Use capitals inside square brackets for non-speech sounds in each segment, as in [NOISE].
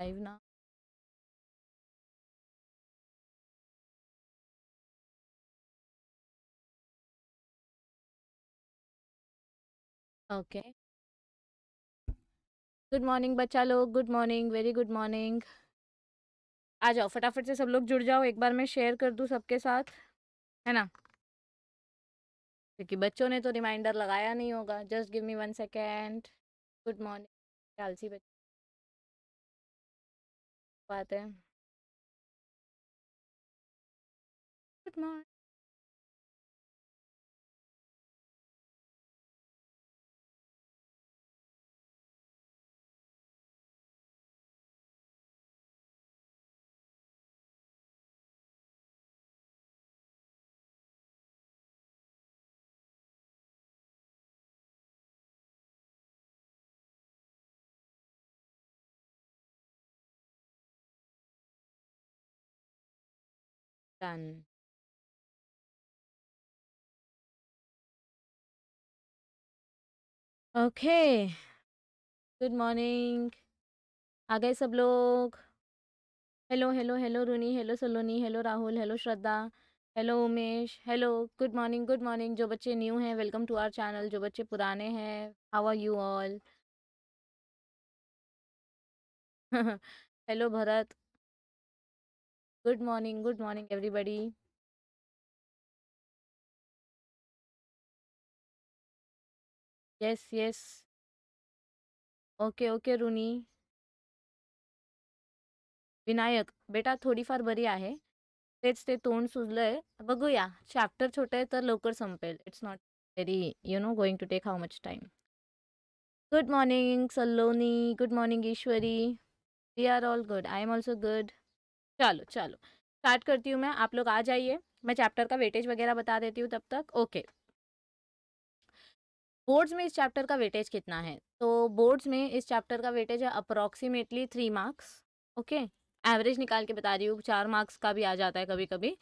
Live ना okay good morning बच्चा लोग good morning very good morning आ जाओ फटाफट से सब लोग जुड़ जाओ एक बार मैं शेयर कर दूँ सबके साथ है ना क्योंकि बच्चों ने तो रिमाइंडर लगाया नहीं होगा just give me one second good morning आलसी बच्चे बात है good morning done okay good morning आ गए सब लोग hello hello hello Runi hello Saloni hello Rahul hello Shraddha hello Umesh hello good morning good morning जो बच्चे न्यू हैं वेलकम टू आवर चैनल जो बच्चे पुराने हैं how are you all hello Bharat good morning good morning everybody yes yes okay okay Runi Vinayak बेटा थोडीफार बरी आहे तेच ते तोंड सुजलंय बघूया चॅप्टर छोटं आहे तर लवकर संपेल it's not very you know going to take how much time good morning Saloni good morning Ishwari we are all good I am also good चलो चलो स्टार्ट करती हूँ मैं आप लोग आ जाइए मैं चैप्टर का वेटेज वगैरह बता देती हूँ तब तक ओके बोर्ड्स में इस चैप्टर का वेटेज कितना है तो बोर्ड्स में इस चैप्टर का वेटेज है approximately three marks okay average निकाल के बता रही हूँ चार मार्क्स का भी आ जाता है कभी कभी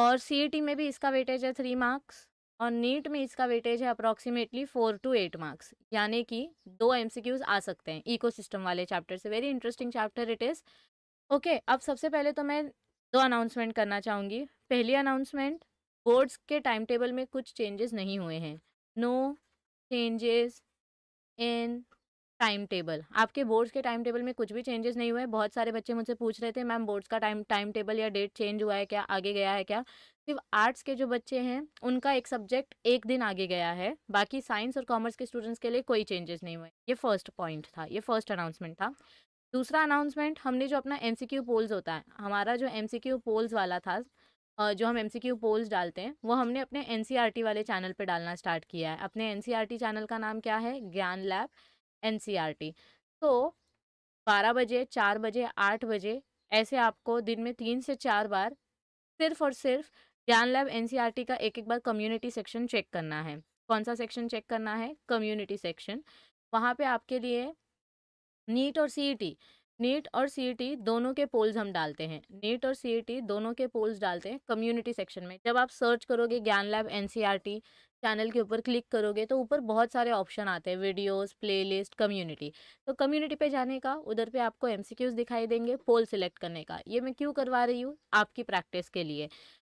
और सी e में भी इसका वेटेज है थ्री मार्क्स और नीट में इसका वेटेज है approximately four two eight marks यानी कि दो एम आ सकते हैं इको वाले चैप्टर से very interesting chapter it is okay अब सबसे पहले तो मैं दो अनाउंसमेंट करना चाहूँगी पहली अनाउंसमेंट बोर्ड्स के टाइम टेबल में कुछ चेंजेस नहीं हुए हैं no changes in time table आपके बोर्ड्स के टाइम टेबल में कुछ भी चेंजेस नहीं हुए बहुत सारे बच्चे मुझसे पूछ रहे थे मैम बोर्ड्स का टाइम टाइम टेबल या डेट चेंज हुआ है क्या आगे गया है क्या सिर्फ आर्ट्स के जो बच्चे हैं उनका एक सब्जेक्ट एक दिन आगे गया है बाकी साइंस और कॉमर्स के स्टूडेंट्स के लिए कोई चेंजेस नहीं हुए ये फर्स्ट पॉइंट था ये फर्स्ट अनाउंसमेंट था दूसरा अनाउंसमेंट हमने जो अपना एम पोल्स होता है हमारा जो एम पोल्स वाला था जो हम एम पोल्स डालते हैं वो हमने अपने एन e वाले चैनल पर डालना स्टार्ट किया है अपने एन चैनल e का नाम क्या है ज्ञान लैब एन e तो बारह बजे चार बजे आठ बजे ऐसे आपको दिन में तीन से चार बार सिर्फ और सिर्फ ज्ञान लैब एन का एक एक बार कम्युनिटी सेक्शन चेक करना है कौन सा सेक्शन चेक करना है कम्युनिटी सेक्शन वहाँ पे आपके लिए नीट और सी नीट और सी दोनों के पोल्स हम डालते हैं नीट और सी दोनों के पोल्स डालते हैं कम्युनिटी सेक्शन में जब आप सर्च करोगे ज्ञान लैब एन चैनल के ऊपर क्लिक करोगे तो ऊपर बहुत सारे ऑप्शन आते हैं वीडियोस प्लेलिस्ट कम्युनिटी तो कम्युनिटी पे जाने का उधर पे आपको एमसीक्यूज दिखाई देंगे पोल सिलेक्ट करने का ये मैं क्यों करवा रही हूँ आपकी प्रैक्टिस के लिए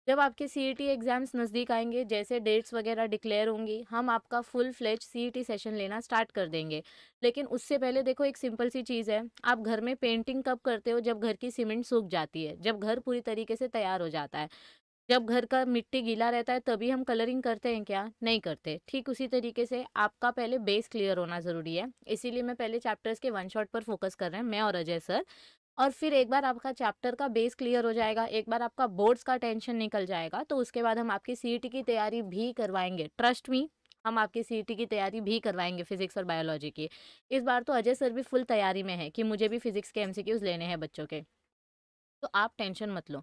जब आपके सी एग्ज़ाम्स e नज़दीक आएंगे जैसे डेट्स वगैरह डिक्लेयर होंगी हम आपका फुल फ्लेज सी सेशन लेना स्टार्ट कर देंगे लेकिन उससे पहले देखो एक सिंपल सी चीज़ है आप घर में पेंटिंग कब करते हो जब घर की सीमेंट सूख जाती है जब घर पूरी तरीके से तैयार हो जाता है जब घर का मिट्टी गीला रहता है तभी हम कलरिंग करते हैं क्या नहीं करते ठीक उसी तरीके से आपका पहले बेस क्लियर होना ज़रूरी है इसीलिए मैं पहले चैप्टर्स के वन शॉट पर फोकस कर रहे हैं मैं और अजय सर और फिर एक बार आपका चैप्टर का बेस क्लियर हो जाएगा एक बार आपका बोर्ड्स का टेंशन निकल जाएगा तो उसके बाद हम आपकी सी e की तैयारी भी करवाएंगे ट्रस्ट मी हम आपकी सी e की तैयारी भी करवाएंगे फिजिक्स और बायोलॉजी की इस बार तो अजय सर भी फुल तैयारी में है कि मुझे भी फिजिक्स के एम लेने हैं बच्चों के तो आप टेंशन मत लो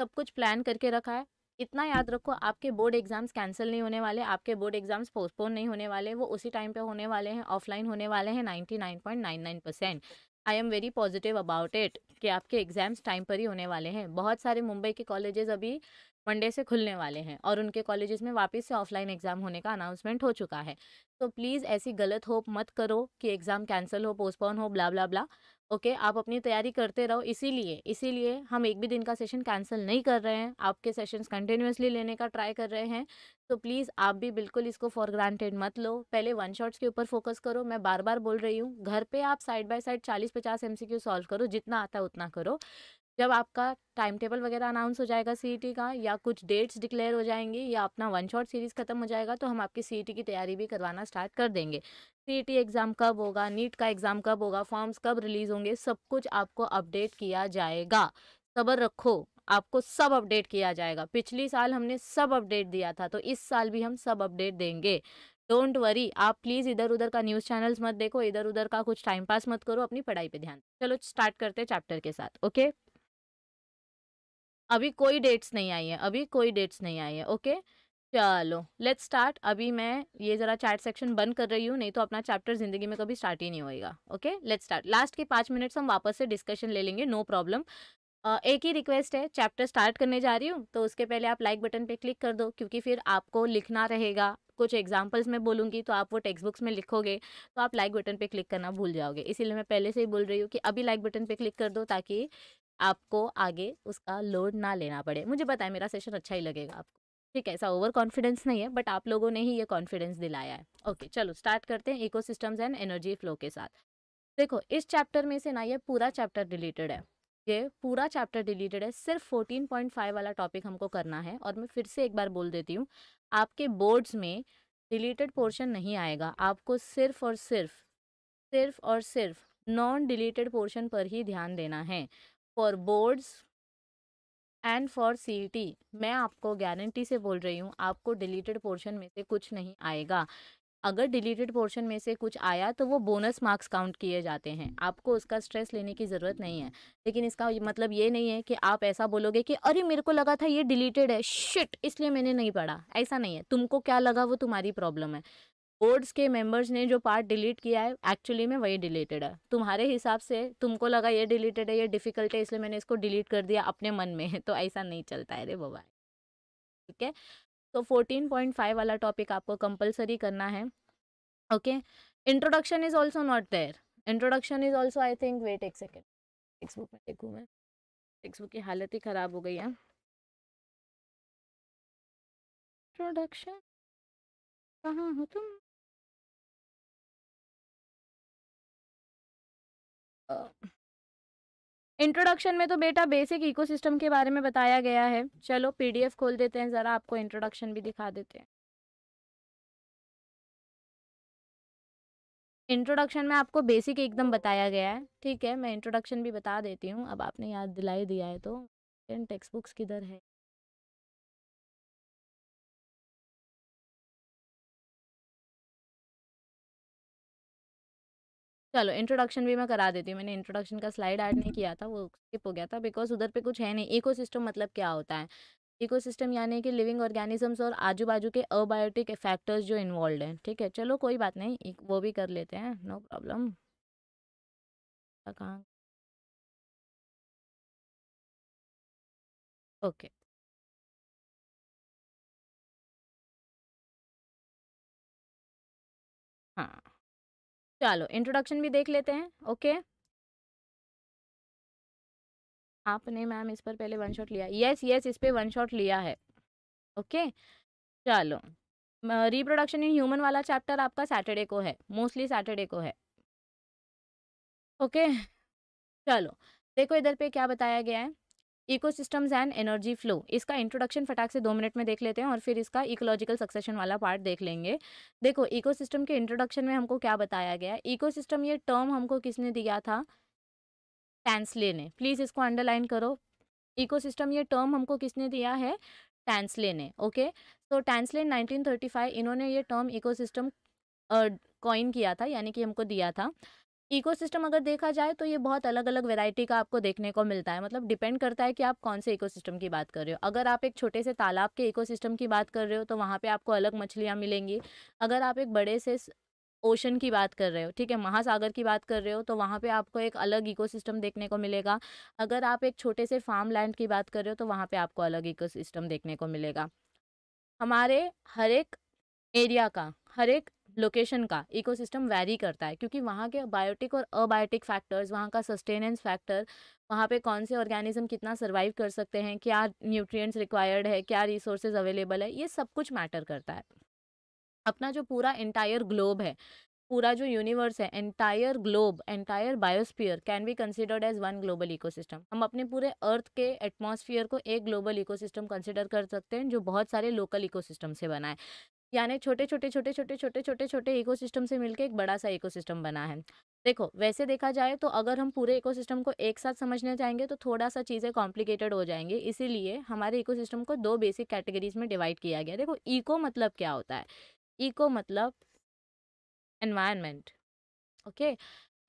सब कुछ प्लान करके रखा है इतना याद रखो आपके बोर्ड एग्जाम्स कैंसिल नहीं होने वाले आपके बोर्ड एग्जाम्स पोस्टपोन नहीं होने वाले वो उसी टाइम पे होने वाले हैं ऑफलाइन होने वाले हैं 99.99 percent I am very positive about it कि आपके एग्ज़ाम्स टाइम पर ही होने वाले हैं बहुत सारे मुंबई के कॉलेजेस अभी मंडे से खुलने वाले हैं और उनके कॉलेजेस में वापस से ऑफलाइन एग्ज़ाम होने का अनाउंसमेंट हो चुका है तो प्लीज़ ऐसी गलत होप मत करो कि एग्ज़ाम कैंसिल हो पोस्टपोन हो ब्ला ब्ला ब्ला ओके okay, आप अपनी तैयारी करते रहो इसीलिए इसीलिए हम एक भी दिन का सेशन कैंसिल नहीं कर रहे हैं आपके सेशंस कंटिन्यूसली लेने का ट्राई कर रहे हैं तो प्लीज़ आप भी बिल्कुल इसको फॉर ग्रांटेड मत लो पहले वन शॉट्स के ऊपर फोकस करो मैं बार बार बोल रही हूँ घर पे आप साइड बाय साइड चालीस पचास एम सी क्यू सॉल्व करो जितना आता है उतना करो जब आपका टाइम टेबल वगैरह अनाउंस हो जाएगा सी e का या कुछ डेट्स डिक्लेयर हो जाएंगी या अपना वन शॉट सीरीज़ खत्म हो जाएगा तो हम आपकी सी e की तैयारी भी करवाना स्टार्ट कर देंगे सी एग्ज़ाम e कब होगा नीट का एग्ज़ाम कब होगा फॉर्म्स कब रिलीज़ होंगे सब कुछ आपको अपडेट किया जाएगा सबर रखो आपको सब अपडेट किया जाएगा पिछली साल हमने सब अपडेट दिया था तो इस साल भी हम सब अपडेट देंगे डोंट वरी आप प्लीज़ इधर उधर का न्यूज़ चैनल्स मत देखो इधर उधर का कुछ टाइम पास मत करो अपनी पढ़ाई पे ध्यान चलो स्टार्ट करते हैं चैप्टर के साथ ओके अभी कोई डेट्स नहीं आई है अभी कोई डेट्स नहीं आई है ओके चलो लेट्स स्टार्ट अभी मैं ये ज़रा चैट सेक्शन बंद कर रही हूँ नहीं तो अपना चैप्टर ज़िंदगी में कभी स्टार्ट ही नहीं होएगा ओके लेट्स स्टार्ट लास्ट के पाँच मिनट्स हम वापस से डिस्कशन ले लेंगे नो प्रॉब्लम Uh, एक ही रिक्वेस्ट है चैप्टर स्टार्ट करने जा रही हूँ तो उसके पहले आप लाइक बटन पे क्लिक कर दो क्योंकि फिर आपको लिखना रहेगा कुछ एग्जाम्पल्स मैं बोलूँगी तो आप वो टेक्स्ट बुक्स में लिखोगे तो आप लाइक बटन पे क्लिक करना भूल जाओगे इसीलिए मैं पहले से ही बोल रही हूँ कि अभी लाइक बटन पे क्लिक कर दो ताकि आपको आगे उसका लोड ना लेना पड़े मुझे बताए मेरा सेशन अच्छा ही लगेगा आपको ठीक है ऐसा ओवर कॉन्फिडेंस नहीं है बट आप लोगों ने ही ये कॉन्फिडेंस दिलाया है ओके चलो स्टार्ट करते हैं सिस्टम्स एंड एनर्जी फ्लो के साथ देखो इस चैप्टर में से ना ये पूरा चैप्टर डिलीटेड है ये पूरा चैप्टर डिलीटेड है सिर्फ 14.5 वाला टॉपिक हमको करना है और मैं फिर से एक बार बोल देती हूँ आपके बोर्ड्स में डिलीटेड पोर्शन नहीं आएगा आपको सिर्फ और सिर्फ सिर्फ और सिर्फ नॉन डिलीटेड पोर्शन पर ही ध्यान देना है for boards and for C मैं आपको गारंटी से बोल रही हूँ आपको डिलीटेड पोर्शन में से कुछ नहीं आएगा अगर डिलीटेड पोर्शन में से कुछ आया तो वो बोनस मार्क्स काउंट किए जाते हैं आपको उसका स्ट्रेस लेने की ज़रूरत नहीं है लेकिन इसका मतलब ये नहीं है कि आप ऐसा बोलोगे कि अरे मेरे को लगा था ये डिलीटेड है शिट इसलिए मैंने नहीं पढ़ा ऐसा नहीं है तुमको क्या लगा वो तुम्हारी प्रॉब्लम है बोर्ड्स के मेंबर्स ने जो पार्ट डिलीट किया है एक्चुअली में वही डिलीटेड है तुम्हारे हिसाब से तुमको लगा ये डिलीटेड है ये डिफिकल्ट है इसलिए मैंने इसको डिलीट कर दिया अपने मन में [LAUGHS] तो ऐसा नहीं चलता है रे बाबा ठीक है तो 14.5 वाला टॉपिक आपको कंपलसरी करना है okay introduction is also not there introduction is also I think wait एक सेकेंड टेक्स बुक में देखूँ मैं टेक्स बुक की हालत ही ख़राब हो गई है इंट्रोडक्शन कहाँ हो तुम इंट्रोडक्शन में तो बेटा बेसिक इकोसिस्टम के बारे में बताया गया है चलो पीडीएफ खोल देते हैं ज़रा आपको इंट्रोडक्शन भी दिखा देते हैं इंट्रोडक्शन में आपको बेसिक एकदम बताया गया है ठीक है मैं इंट्रोडक्शन भी बता देती हूँ अब आपने याद दिलाई दिया है तो टेक्स्ट बुक्स किधर है चलो इंट्रोडक्शन भी मैं करा देती हूँ मैंने इंट्रोडक्शन का स्लाइड ऐड नहीं किया था वो स्किप हो गया था बिकॉज उधर पे कुछ है नहीं इकोसिस्टम मतलब क्या होता है इकोसिस्टम यानी कि लिविंग ऑर्गेनिजम्स और आजू बाजू के अबायोटिक फैक्टर्स जो इन्वॉल्व हैं ठीक है चलो कोई बात नहीं वो भी कर लेते हैं नो प्रॉब्लम कहाँ ओके हाँ चलो इंट्रोडक्शन भी देख लेते हैं ओके आपने मैम इस पर पहले वन शॉट लिया यस यस इस पर वन शॉट लिया है ओके चलो रिप्रोडक्शन इन ह्यूमन वाला चैप्टर आपका सैटरडे को है मोस्टली सैटरडे को है ओके चलो देखो इधर पे क्या बताया गया है इकोसिस्टम्स एंड एनर्जी फ्लो इसका इंट्रोडक्शन फटाक से दो मिनट में देख लेते हैं और फिर इसका इकोलॉजिकल सक्सेशन वाला पार्ट देख लेंगे देखो इकोसिस्टम के इंट्रोडक्शन में हमको क्या बताया गया इकोसिस्टम ये टर्म हमको किसने दिया था टैंसले ने प्लीज़ इसको अंडरलाइन करो इकोसिस्टम ये टर्म हमको किसने दिया है टैंसले ने ओके सो टैंसले फाइव इन्होंने ये टर्म इको सिस्टम कॉइन किया था यानी कि हमको दिया था इकोसिस्टम अगर देखा जाए तो ये बहुत अलग अलग वेराइटी का आपको देखने को मिलता है मतलब डिपेंड करता है कि आप कौन से इकोसिस्टम की बात कर रहे हो अगर आप एक छोटे से तालाब के इकोसिस्टम की बात कर रहे हो तो वहाँ पे आपको अलग मछलियाँ मिलेंगी अगर आप एक बड़े से ओशन की बात कर रहे हो ठीक है महासागर की बात कर रहे हो तो वहाँ पे आपको एक अलग इकोसिस्टम देखने को मिलेगा अगर आप एक छोटे से फार्म लैंड की बात कर रहे हो तो वहाँ पे आपको अलग इकोसिस्टम देखने को मिलेगा हमारे हर एक एरिया का हर एक लोकेशन का इकोसिस्टम वैरी करता है क्योंकि वहाँ के बायोटिक और अबायोटिक फैक्टर्स वहाँ का सस्टेनेंस फैक्टर वहाँ पे कौन से ऑर्गेनिज्म कितना सर्वाइव कर सकते हैं क्या न्यूट्रिएंट्स रिक्वायर्ड है क्या रिसोर्सेज अवेलेबल है ये सब कुछ मैटर करता है अपना जो पूरा एंटायर ग्लोब है पूरा जो यूनिवर्स है entire globe entire biosphere can be considered as one global ecosystem हम अपने पूरे अर्थ के एटमोसफियर को एक ग्लोबल इकोसिस्टम कंसिडर कर सकते हैं जो बहुत सारे लोकल इकोसिस्टम से बना है यानी छोटे छोटे छोटे छोटे छोटे छोटे छोटे इकोसिस्टम से मिलकर एक बड़ा सा इकोसिस्टम बना है देखो वैसे देखा जाए तो अगर हम पूरे इकोसिस्टम को एक साथ समझने जाएंगे तो थोड़ा सा चीज़ें कॉम्प्लिकेटेड हो जाएंगे इसीलिए हमारे इकोसिस्टम को दो बेसिक कैटेगरीज में डिवाइड किया गया देखो इको मतलब क्या होता है इको मतलब एनवायरनमेंट ओके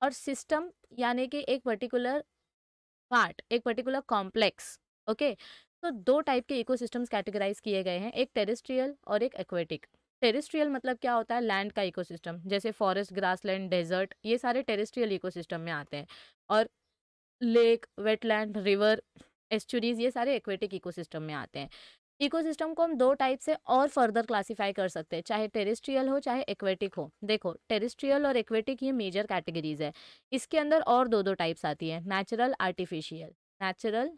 और सिस्टम यानी कि एक पर्टिकुलर पार्ट एक पर्टिकुलर कॉम्प्लेक्स ओके okay? तो दो टाइप के इकोसिस्टम्स कैटेगराइज किए गए हैं एक टेरिस्ट्रियल और एक एक्वेटिक टेरिस्ट्रियल मतलब क्या होता है लैंड का इकोसिस्टम जैसे फॉरेस्ट ग्रासलैंड डेजर्ट ये सारे इको इकोसिस्टम में आते हैं और लेक वेटलैंड रिवर एस्चुरीज ये सारे एक्वेटिक इकोसिस्टम में आते हैं इकोसिस्टम को हम दो टाइप से और फर्दर क्लासिफाई कर सकते हैं चाहे टेरिस्ट्रियल हो चाहे एक्वेटिक हो देखो टेरिस्ट्रियल और एक्वेटिक ये मेजर कैटेगरीज है इसके अंदर और दो दो टाइप्स आती है natural artificial natural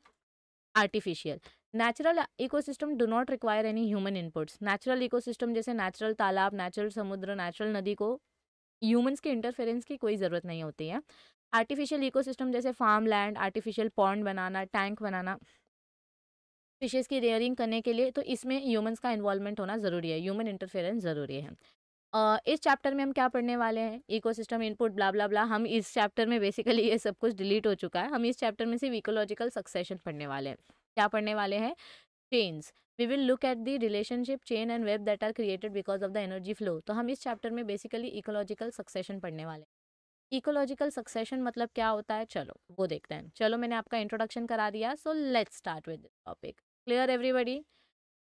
artificial natural ecosystem do not require any human inputs natural ecosystem जैसे नेचुरल तालाब नेचुरल समुद्र नेचुरल नदी को ह्यूमंस के इंटरफेरेंस की कोई ज़रूरत नहीं होती है आर्टिफिशियल इकोसिस्टम जैसे फार्म लैंड आर्टिफिशियल पॉन्ड बनाना टैंक बनाना फिशेज की रेयरिंग करने के लिए तो इसमें ह्यूमंस का इन्वॉल्वमेंट होना ज़रूरी है ह्यूमन इंटरफेरेंस ज़रूरी है इस चैप्टर में हम क्या पढ़ने वाले हैं इकोसिस्टम इनपुट ब्ला ब्ला ब्ला हम इस चैप्टर में बेसिकली ये सब कुछ डिलीट हो चुका है हम इस चैप्टर में सिर्फ इकोलॉजिकल सक्सेशन पढ़ने वाले हैं क्या पढ़ने वाले हैं chains we will look at the relationship chain and web that are created because of the energy flow तो हम इस चैप्टर में बेसिकली इकोलॉजिकल सक्सेशन पढ़ने वाले हैं इकोलॉजिकल सक्सेशन मतलब क्या होता है चलो वो देखते हैं चलो मैंने आपका इंट्रोडक्शन करा दिया so let's start with topic clear everybody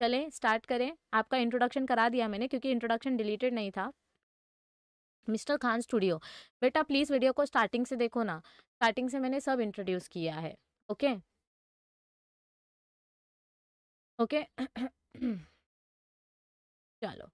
चलें स्टार्ट करें आपका इंट्रोडक्शन करा दिया मैंने क्योंकि इंट्रोडक्शन डिलीटेड नहीं था मिस्टर खान स्टूडियो बेटा प्लीज़ वीडियो को स्टार्टिंग से देखो ना स्टार्टिंग से मैंने सब इंट्रोड्यूस किया है ओके ओके [CLEARS THROAT] चलो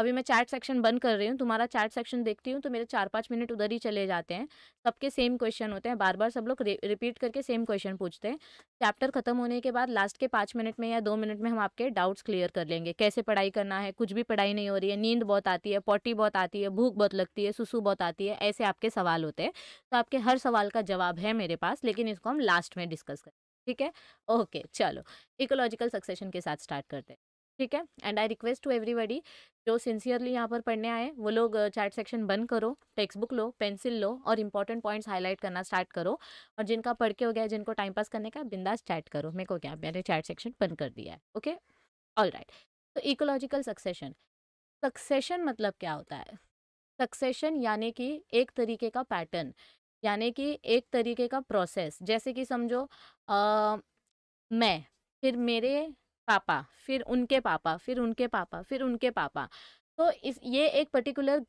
अभी मैं चैट सेक्शन बंद कर रही हूँ तुम्हारा चैट सेक्शन देखती हूँ तो मेरे चार पाँच मिनट उधर ही चले जाते हैं सबके सेम क्वेश्चन होते हैं बार बार सब लोग रिपीट करके सेम क्वेश्चन पूछते हैं चैप्टर खत्म होने के बाद लास्ट के पाँच मिनट में या दो मिनट में हम आपके डाउट्स क्लियर कर लेंगे कैसे पढ़ाई करना है कुछ भी पढ़ाई नहीं हो रही है नींद बहुत आती है पॉटी बहुत आती है भूख बहुत लगती है सुसु बहुत आती है ऐसे आपके सवाल होते हैं तो आपके हर सवाल का जवाब है मेरे पास लेकिन इसको हम लास्ट में डिस्कस करें ठीक है ओके चलो इकोलॉजिकल सक्सेशन के साथ स्टार्ट करते हैं ठीक है and I request to everybody जो सिंसियरली यहाँ पर पढ़ने आए वो लोग चैट सेक्शन बंद करो टेक्स्ट बुक लो पेंसिल लो और इंपॉर्टेंट पॉइंट्स हाईलाइट करना स्टार्ट करो और जिनका पढ़ के हो गया जिनको टाइम पास करने का बिंदास चैट करो मेरे को क्या मैंने चैट सेक्शन बंद कर दिया है ओके ऑल राइट तो इकोलॉजिकल सक्सेशन सक्सेशन मतलब क्या होता है सक्सेशन यानी कि एक तरीके का पैटर्न यानी कि एक तरीके का प्रोसेस जैसे कि समझो आ, मैं फिर मेरे पापा फिर उनके पापा फिर उनके पापा फिर उनके पापा तो इस ये एक पर्टिकुलर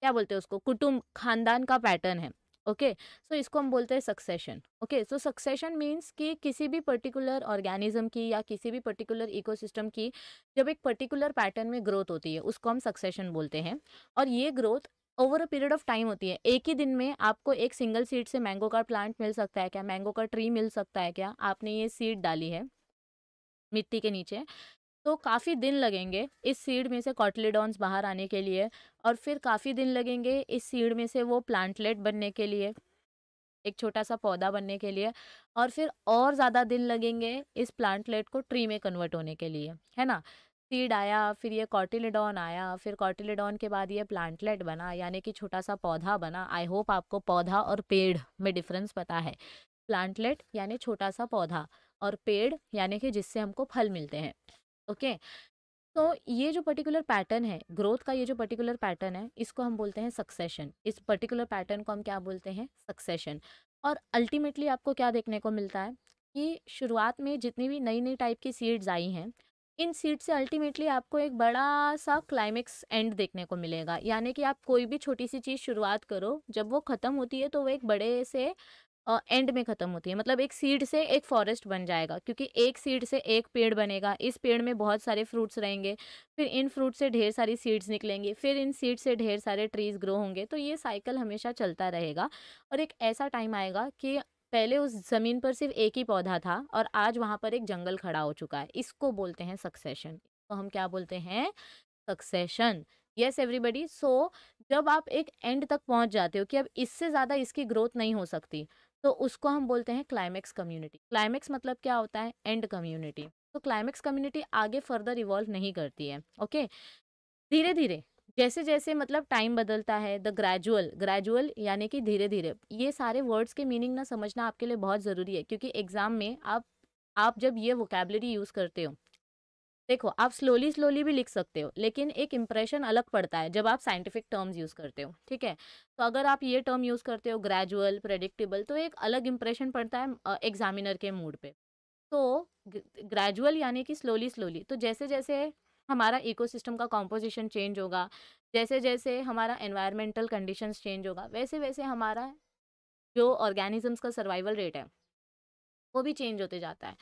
क्या बोलते हैं उसको कुटुंब खानदान का पैटर्न है ओके okay, सो so इसको हम बोलते हैं succession okay so succession means कि किसी भी पर्टिकुलर ऑर्गेनिज्म की या किसी भी पर्टिकुलर इकोसिस्टम की जब एक पर्टिकुलर पैटर्न में ग्रोथ होती है उसको हम सक्सेशन बोलते हैं और ये growth over a period of time होती है एक ही दिन में आपको एक सिंगल सीड से मैंगो का प्लांट मिल सकता है क्या मैंगो का ट्री मिल सकता है क्या आपने ये सीड डाली है मिट्टी के नीचे तो काफ़ी दिन लगेंगे इस सीड में से कॉटलीडॉन्स बाहर आने के लिए और फिर काफ़ी दिन लगेंगे इस सीड में से वो प्लांटलेट बनने के लिए एक छोटा सा पौधा बनने के लिए और फिर और ज़्यादा दिन लगेंगे इस प्लांटलेट को ट्री में कन्वर्ट होने के लिए है ना सीड आया फिर ये कॉटिलेडॉन आया फिर कॉटिलेडॉन के बाद ये प्लांटलेट बना यानी कि छोटा सा पौधा बना आई होप आपको पौधा और पेड़ में डिफरेंस पता है प्लांटलेट यानी छोटा सा पौधा और पेड़ यानी कि जिससे हमको फल मिलते हैं ओके तो ये जो पर्टिकुलर पैटर्न है ग्रोथ का ये जो पर्टिकुलर पैटर्न है इसको हम बोलते हैं सक्सेशन इस पर्टिकुलर पैटर्न को हम क्या बोलते हैं सक्सेशन और अल्टीमेटली आपको क्या देखने को मिलता है कि शुरुआत में जितनी भी नई नई टाइप की सीड्स आई हैं इन सीड से अल्टीमेटली आपको एक बड़ा सा क्लाइमेक्स एंड देखने को मिलेगा यानी कि आप कोई भी छोटी सी चीज़ शुरुआत करो जब वो ख़त्म होती है तो वो एक बड़े से एंड में ख़त्म होती है मतलब एक सीड से एक फॉरेस्ट बन जाएगा क्योंकि एक सीड से एक पेड़ बनेगा इस पेड़ में बहुत सारे फ्रूट्स रहेंगे फिर इन फ्रूट से ढेर सारी सीड्स निकलेंगी फिर इन सीड से ढेर सारे ट्रीज़ ग्रो होंगे तो ये साइकिल हमेशा चलता रहेगा और एक ऐसा टाइम आएगा कि पहले उस ज़मीन पर सिर्फ एक ही पौधा था और आज वहाँ पर एक जंगल खड़ा हो चुका है इसको बोलते हैं सक्सेशन तो हम क्या बोलते हैं सक्सेशन यस एवरीबडी सो जब आप एक एंड तक पहुँच जाते हो कि अब इससे ज़्यादा इसकी ग्रोथ नहीं हो सकती तो उसको हम बोलते हैं क्लाइमेक्स कम्युनिटी क्लाइमेक्स मतलब क्या होता है एंड कम्युनिटी तो क्लाइमेक्स कम्युनिटी आगे फर्दर इवॉल्व नहीं करती है ओके धीरे धीरे जैसे जैसे मतलब टाइम बदलता है द ग्रेजुअल ग्रेजुअल यानी कि धीरे धीरे ये सारे वर्ड्स के मीनिंग ना समझना आपके लिए बहुत ज़रूरी है क्योंकि एग्ज़ाम में आप आप जब ये वोकेबलरी यूज़ करते हो देखो आप स्लोली स्लोली भी लिख सकते हो लेकिन एक इम्प्रेशन अलग पड़ता है जब आप साइंटिफिक टर्म्स यूज़ करते हो ठीक है तो अगर आप ये टर्म यूज़ करते हो ग्रेजुअल प्रेडिक्टेबल तो एक अलग इम्प्रेशन पड़ता है एग्जामिनर के मूड पे तो ग्रेजुअल यानी कि स्लोली स्लोली तो जैसे जैसे हमारा इकोसिस्टम का कॉम्पोजिशन चेंज होगा जैसे जैसे हमारा एनवायरमेंटल कंडीशन चेंज होगा वैसे वैसे हमारा जो ऑर्गेनिजम्स का सर्वाइवल रेट है वो भी चेंज होते जाता है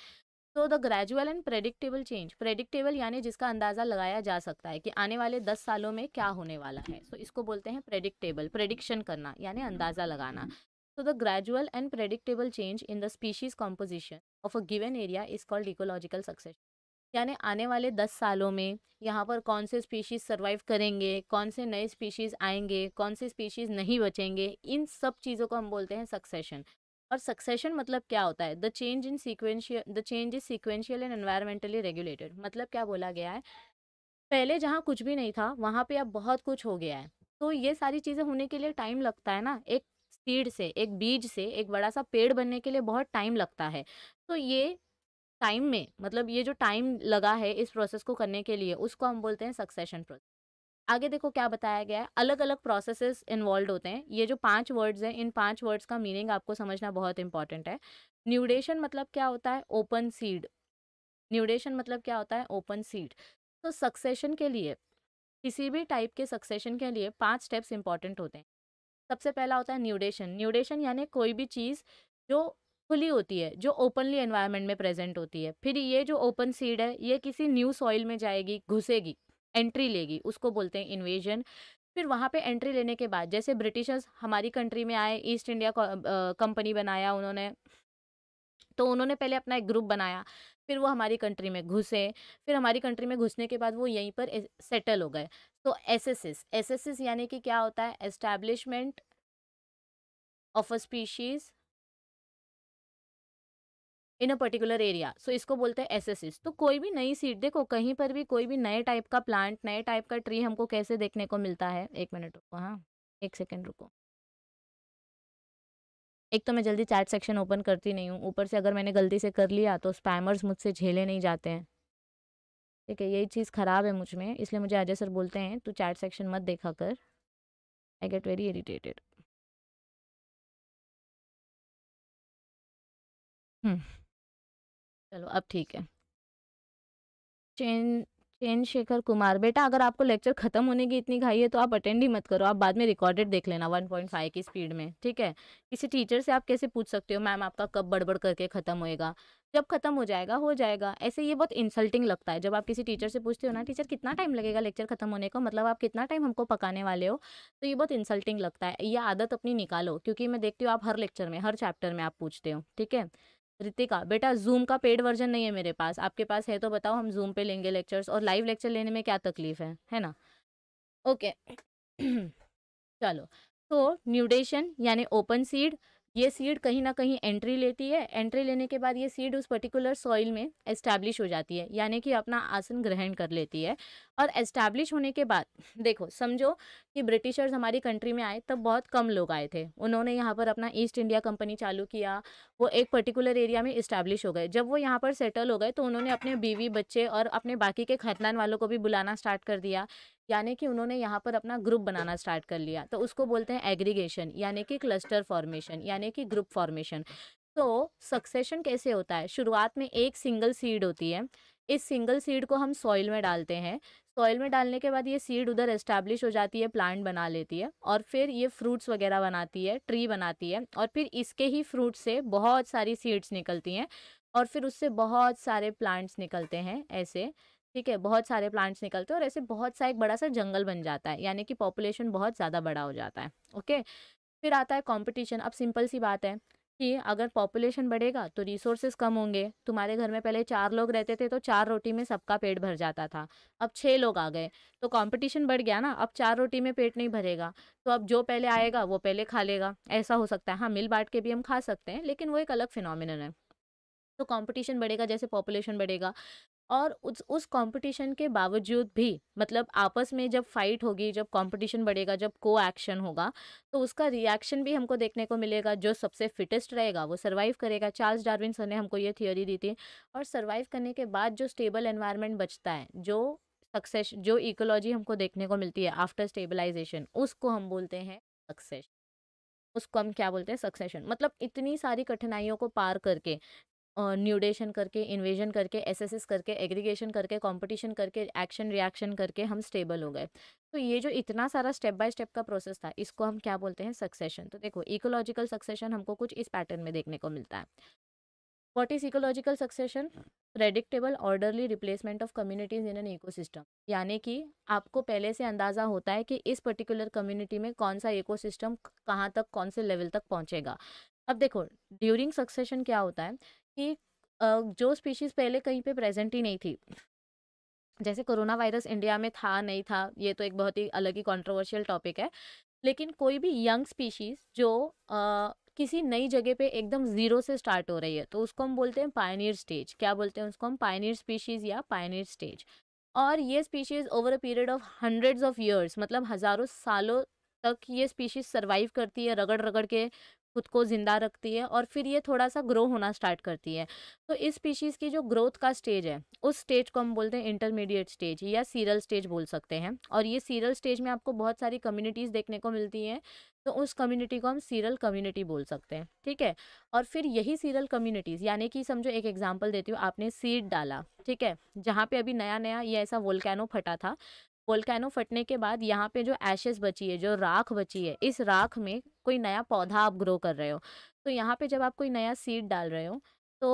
सो तो the gradual and predictable change predictable यानी जिसका अंदाज़ा लगाया जा सकता है कि आने वाले दस सालों में क्या होने वाला है सो तो so, इसको बोलते हैं प्रेडिक्टेबल प्रेडिक्शन करना यानी अंदाज़ा लगाना सो तो the gradual and predictable change in the species composition of a given area is called ecological success यानी आने वाले दस सालों में यहाँ पर कौन से स्पीशीज़ सर्वाइव करेंगे कौन से नए स्पीशीज़ आएंगे कौन से स्पीशीज़ नहीं बचेंगे इन सब चीज़ों को हम बोलते हैं सक्सेशन और सक्सेशन मतलब क्या होता है the change in sequential the change is sequential and environmentally regulated मतलब क्या बोला गया है पहले जहाँ कुछ भी नहीं था वहाँ पे अब बहुत कुछ हो गया है तो ये सारी चीज़ें होने के लिए टाइम लगता है ना एक सीड से एक बीज से एक बड़ा सा पेड़ बनने के लिए बहुत टाइम लगता है तो ये टाइम में मतलब ये जो टाइम लगा है इस प्रोसेस को करने के लिए उसको हम बोलते हैं सक्सेशन प्रोसेस आगे देखो क्या बताया गया है अलग अलग प्रोसेसेस इन्वॉल्व होते हैं ये जो पांच वर्ड्स हैं इन पांच वर्ड्स का मीनिंग आपको समझना बहुत इंपॉर्टेंट है न्यूडेशन मतलब क्या होता है ओपन सीड न्यूडेशन मतलब क्या होता है ओपन सीड तो सक्सेशन के लिए किसी भी टाइप के सक्सेशन के लिए पांच स्टेप्स इंपॉर्टेंट होते हैं सबसे पहला होता है न्यूडेशन न्यूडेशन यानी कोई भी चीज़ जो खुली होती है जो ओपनली एनवायरनमेंट में प्रेजेंट होती है फिर ये जो ओपन सीड है ये किसी न्यू सॉइल में जाएगी घुसेगी एंट्री लेगी उसको बोलते हैं इन्वेजन फिर वहाँ पे एंट्री लेने के बाद जैसे ब्रिटिशर्स हमारी कंट्री में आए ईस्ट इंडिया कंपनी बनाया उन्होंने तो उन्होंने पहले अपना एक ग्रुप बनाया फिर वो हमारी कंट्री में घुसे फिर हमारी कंट्री में घुसने के बाद वो यहीं पर सेटल हो गए तो एस एस यानी कि क्या होता है establishment of a species in a particular area so इसको बोलते हैं एसेसिस तो कोई भी नई सीड देखो कहीं पर भी कोई भी नए टाइप का प्लांट नए टाइप का ट्री हमको कैसे देखने को मिलता है एक मिनट रुको हाँ एक सेकेंड रुको एक तो मैं जल्दी चैट सेक्शन ओपन करती नहीं हूँ ऊपर से अगर मैंने गलती से कर लिया तो स्पैमर्स मुझसे झेले नहीं जाते हैं ठीक है यही चीज़ ख़राब है मुझ में इसलिए मुझे अजय सर बोलते हैं तू चैट सेक्शन मत देखा कर I get very irritated hmm चलो अब ठीक है चेन चेन शेखर कुमार बेटा अगर आपको लेक्चर खत्म होने की इतनी घाई है तो आप अटेंड ही मत करो आप बाद में रिकॉर्डेड देख लेना 1.5 की स्पीड में ठीक है किसी टीचर से आप कैसे पूछ सकते हो मैम आपका कब बड़बड़ करके ख़त्म होएगा जब ख़त्म हो जाएगा हो जाएगा ऐसे ये बहुत इंसल्टिंग लगता है जब आप किसी टीचर से पूछते हो ना टीचर कितना टाइम लगेगा लेक्चर खत्म होने को मतलब आप कितना टाइम हमको पकाने वाले हो तो ये बहुत इंसल्टिंग लगता है ये आदत अपनी निकालो क्योंकि मैं देखती हूँ आप हर लेक्चर में हर चैप्टर में आप पूछते हो ठीक है रितिका बेटा जूम का पेड वर्जन नहीं है मेरे पास आपके पास है तो बताओ हम जूम पे लेंगे लेक्चर्स और लाइव लेक्चर लेने में क्या तकलीफ है है ना ओके [CLEARS THROAT] चलो तो न्यूडेशन यानी ओपन सीड ये सीड कहीं ना कहीं एंट्री लेती है एंट्री लेने के बाद ये सीड उस पर्टिकुलर सॉइल में एस्टैब्लिश हो जाती है यानी कि अपना आसन ग्रहण कर लेती है और एस्टैब्लिश होने के बाद देखो समझो कि ब्रिटिशर्स हमारी कंट्री में आए तब बहुत कम लोग आए थे उन्होंने यहाँ पर अपना ईस्ट इंडिया कंपनी चालू किया वो एक पर्टिकुलर एरिया में इस्टेब्लिश हो गए जब वो यहाँ पर सेटल हो गए तो उन्होंने अपने बीवी बच्चे और अपने बाकी के खानदान वालों को भी बुलाना स्टार्ट कर दिया यानी कि उन्होंने यहाँ पर अपना ग्रुप बनाना स्टार्ट कर लिया तो उसको बोलते हैं एग्रीगेशन यानी कि क्लस्टर फॉर्मेशन यानी कि ग्रुप फॉर्मेशन तो सक्सेशन कैसे होता है शुरुआत में एक सिंगल सीड होती है इस सिंगल सीड को हम सॉइल में डालते हैं सॉइल में डालने के बाद ये सीड उधर इस्टेब्लिश हो जाती है प्लांट बना लेती है और फिर ये फ्रूट्स वगैरह बनाती है ट्री बनाती है और फिर इसके ही फ्रूट से बहुत सारी सीड्स निकलती हैं और फिर उससे बहुत सारे प्लांट्स निकलते हैं ऐसे ठीक है बहुत सारे प्लांट्स निकलते हैं और ऐसे बहुत सा एक बड़ा सा जंगल बन जाता है यानी कि पॉपुलेशन बहुत ज़्यादा बड़ा हो जाता है ओके फिर आता है कॉम्पिटिशन अब सिंपल सी बात है कि अगर पॉपुलेशन बढ़ेगा तो रिसोर्सेज कम होंगे तुम्हारे घर में पहले चार लोग रहते थे तो चार रोटी में सबका पेट भर जाता था अब छः लोग आ गए तो कंपटीशन बढ़ गया ना अब चार रोटी में पेट नहीं भरेगा तो अब जो पहले आएगा वो पहले खा लेगा ऐसा हो सकता है हाँ मिल बांट के भी हम खा सकते हैं लेकिन वो एक अलग फिनोमिनन है तो कंपटीशन बढ़ेगा जैसे पॉपुलेशन बढ़ेगा और उस उस कंपटीशन के बावजूद भी मतलब आपस में जब फाइट होगी जब कंपटीशन बढ़ेगा जब को एक्शन होगा तो उसका रिएक्शन भी हमको देखने को मिलेगा जो सबसे फिटेस्ट रहेगा वो सर्वाइव करेगा चार्ल्स डार्विन सर ने हमको ये थियोरी दी थी और सर्वाइव करने के बाद जो स्टेबल एनवायरनमेंट बचता है जो सक्सेस जो इकोलॉजी हमको देखने को मिलती है आफ्टर स्टेबलाइजेशन उसको हम बोलते हैं सक्सेस उसको हम क्या बोलते हैं सक्सेशन मतलब इतनी सारी कठिनाइयों को पार करके न्यूडेशन करके इन्वेजन करके एस करके एग्रीगेशन करके कंपटीशन करके एक्शन रिएक्शन करके हम स्टेबल हो गए तो ये जो इतना सारा स्टेप बाय स्टेप का प्रोसेस था इसको हम क्या बोलते हैं सक्सेशन तो देखो इकोलॉजिकल सक्सेशन हमको कुछ इस पैटर्न में देखने को मिलता है what is ecological succession predictable orderly replacement of communities in an system यानी कि आपको पहले से अंदाज़ा होता है कि इस पर्टिकुलर कम्युनिटी में कौन सा सिस्टम कहाँ तक कौन से लेवल तक पहुँचेगा अब देखो ड्यूरिंग सक्सेशन क्या होता है कि जो स्पीशीज़ पहले कहीं पे प्रेजेंट ही नहीं थी जैसे कोरोना वायरस इंडिया में था नहीं था ये तो एक बहुत ही अलग ही कंट्रोवर्शियल टॉपिक है लेकिन कोई भी यंग स्पीशीज़ जो आ, किसी नई जगह पे एकदम ज़ीरो से स्टार्ट हो रही है तो उसको हम बोलते हैं पायनियर स्टेज क्या बोलते हैं उसको हम पायनियर स्पीशीज़ या पायनियर स्टेज और ये species over a period of hundreds of years मतलब हज़ारों सालों तक ये स्पीशीज़ सर्वाइव करती है रगड़ रगड़ के खुद को ज़िंदा रखती है और फिर ये थोड़ा सा ग्रो होना स्टार्ट करती है तो इस स्पीशीज़ की जो ग्रोथ का स्टेज है उस स्टेज को हम बोलते हैं इंटरमीडिएट स्टेज या सीरल स्टेज बोल सकते हैं और ये सीरल स्टेज में आपको बहुत सारी कम्युनिटीज़ देखने को मिलती हैं तो उस कम्युनिटी को हम सीरल कम्युनिटी बोल सकते हैं ठीक है और फिर यही सीरल कम्युनिटीज़ यानी कि समझो एक एग्जाम्पल देती हूँ आपने सीड डाला ठीक है जहाँ पे अभी नया नया ये ऐसा वोल्कैनो फटा था वोल्केनो फटने के बाद यहाँ पे जो एशेस बची है जो राख बची है इस राख में कोई नया पौधा आप ग्रो कर रहे हो तो यहाँ पे जब आप कोई नया सीड डाल रहे हो तो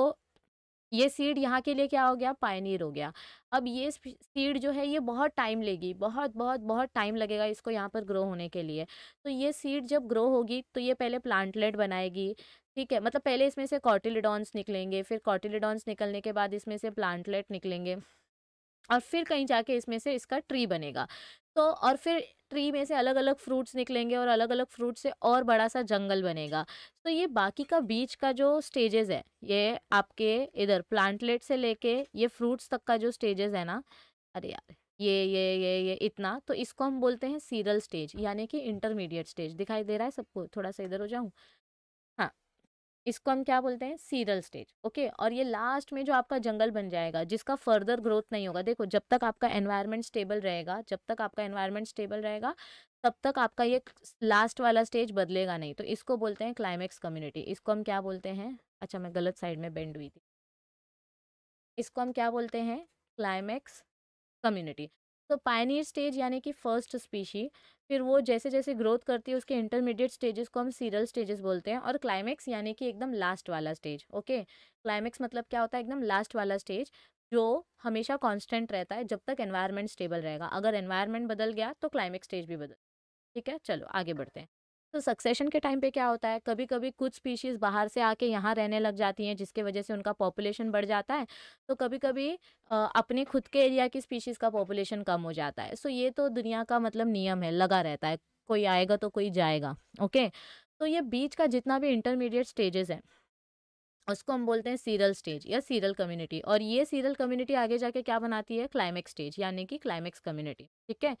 ये सीड यहाँ के लिए क्या हो गया पायनियर हो गया अब ये सीड जो है ये बहुत टाइम लेगी बहुत बहुत बहुत टाइम लगेगा इसको यहाँ पर ग्रो होने के लिए तो ये सीड जब ग्रो होगी तो ये पहले प्लांटलेट बनाएगी ठीक है मतलब पहले इसमें से कॉटिलिडॉन्स निकलेंगे फिर कॉटिलिडॉन्स निकलने के बाद इसमें से प्लांटलेट निकलेंगे और फिर कहीं जाके इसमें से इसका ट्री बनेगा तो और फिर ट्री में से अलग अलग फ्रूट्स निकलेंगे और अलग अलग फ्रूट से और बड़ा सा जंगल बनेगा तो ये बाकी का बीच का जो स्टेजेस है ये आपके इधर प्लांटलेट से लेके ये फ्रूट्स तक का जो स्टेजेस है ना अरे यार ये ये ये ये इतना तो इसको हम बोलते हैं सीरल स्टेज यानी कि इंटरमीडिएट स्टेज दिखाई दे रहा है सबको थोड़ा सा इधर हो जाऊँ इसको हम क्या बोलते हैं सीरल स्टेज ओके और ये लास्ट में जो आपका जंगल बन जाएगा जिसका फर्दर ग्रोथ नहीं होगा देखो जब तक आपका एनवायरनमेंट स्टेबल रहेगा जब तक आपका एनवायरनमेंट स्टेबल रहेगा तब तक आपका ये लास्ट वाला स्टेज बदलेगा नहीं तो इसको बोलते हैं क्लाइमेक्स कम्युनिटी इसको हम क्या बोलते हैं अच्छा मैं गलत साइड में बेंड हुई थी इसको हम क्या बोलते हैं क्लाइमेक्स कम्युनिटी तो पाइनियर स्टेज यानी कि फर्स्ट स्पीशी फिर वो जैसे जैसे ग्रोथ करती है उसके इंटरमीडिएट स्टेजेस को हम सीरियल स्टेजेस बोलते हैं और क्लाइमेक्स यानी कि एकदम लास्ट वाला स्टेज ओके क्लाइमैक्स मतलब क्या होता है एकदम लास्ट वाला स्टेज जो हमेशा कांस्टेंट रहता है जब तक एनवायरनमेंट स्टेबल रहेगा अगर एनवायरनमेंट बदल गया तो क्लाइमेक्स स्टेज भी बदल ठीक है चलो आगे बढ़ते हैं तो सक्सेशन के टाइम पे क्या होता है कभी कभी कुछ स्पीशीज़ बाहर से आके यहाँ रहने लग जाती हैं जिसके वजह से उनका पॉपुलेशन बढ़ जाता है तो कभी कभी अपने खुद के एरिया की स्पीशीज़ का पॉपुलेशन कम हो जाता है सो ये तो दुनिया का मतलब नियम है लगा रहता है कोई आएगा तो कोई जाएगा ओके तो ये बीच का जितना भी इंटरमीडिएट स्टेजेस है उसको हम बोलते हैं सीरल स्टेज या सीरल कम्युनिटी और ये सीरल कम्युनिटी आगे जाके क्या बनाती है क्लाइमेक्स स्टेज यानी कि क्लाइमेक्स कम्युनिटी ठीक है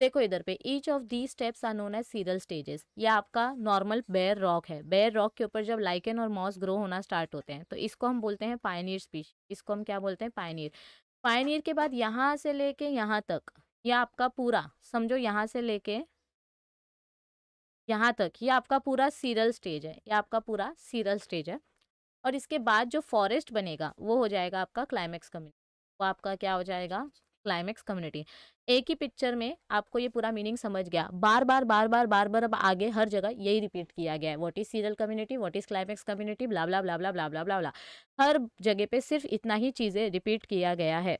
देखो इधर पे each of the steps are known as seral stages ये आपका नॉर्मल बेयर रॉक है बेयर रॉक के ऊपर जब लाइकन और मॉस ग्रो होना स्टार्ट होते हैं तो इसको हम बोलते हैं पायनियर स्पीच इसको हम क्या बोलते हैं पायनियर पायनियर के बाद यहाँ से लेके यहाँ तक ये यह आपका पूरा समझो यहाँ से लेके यहाँ तक ये यह आपका पूरा सीरल स्टेज है ये आपका पूरा सीरल स्टेज है और इसके बाद जो फॉरेस्ट बनेगा वो हो जाएगा आपका क्लाइमैक्स कम्युनिटी वो आपका क्या हो जाएगा क्लाइमैक्स कम्युनिटी एक ही पिक्चर में आपको ये पूरा मीनिंग समझ गया बार बार बार बार बार बार अब आगे हर जगह यही रिपीट किया गया है what is serial community what is climax community blah blah blah blah blah blah blah हर जगह पे सिर्फ इतना ही चीज़ें रिपीट किया गया है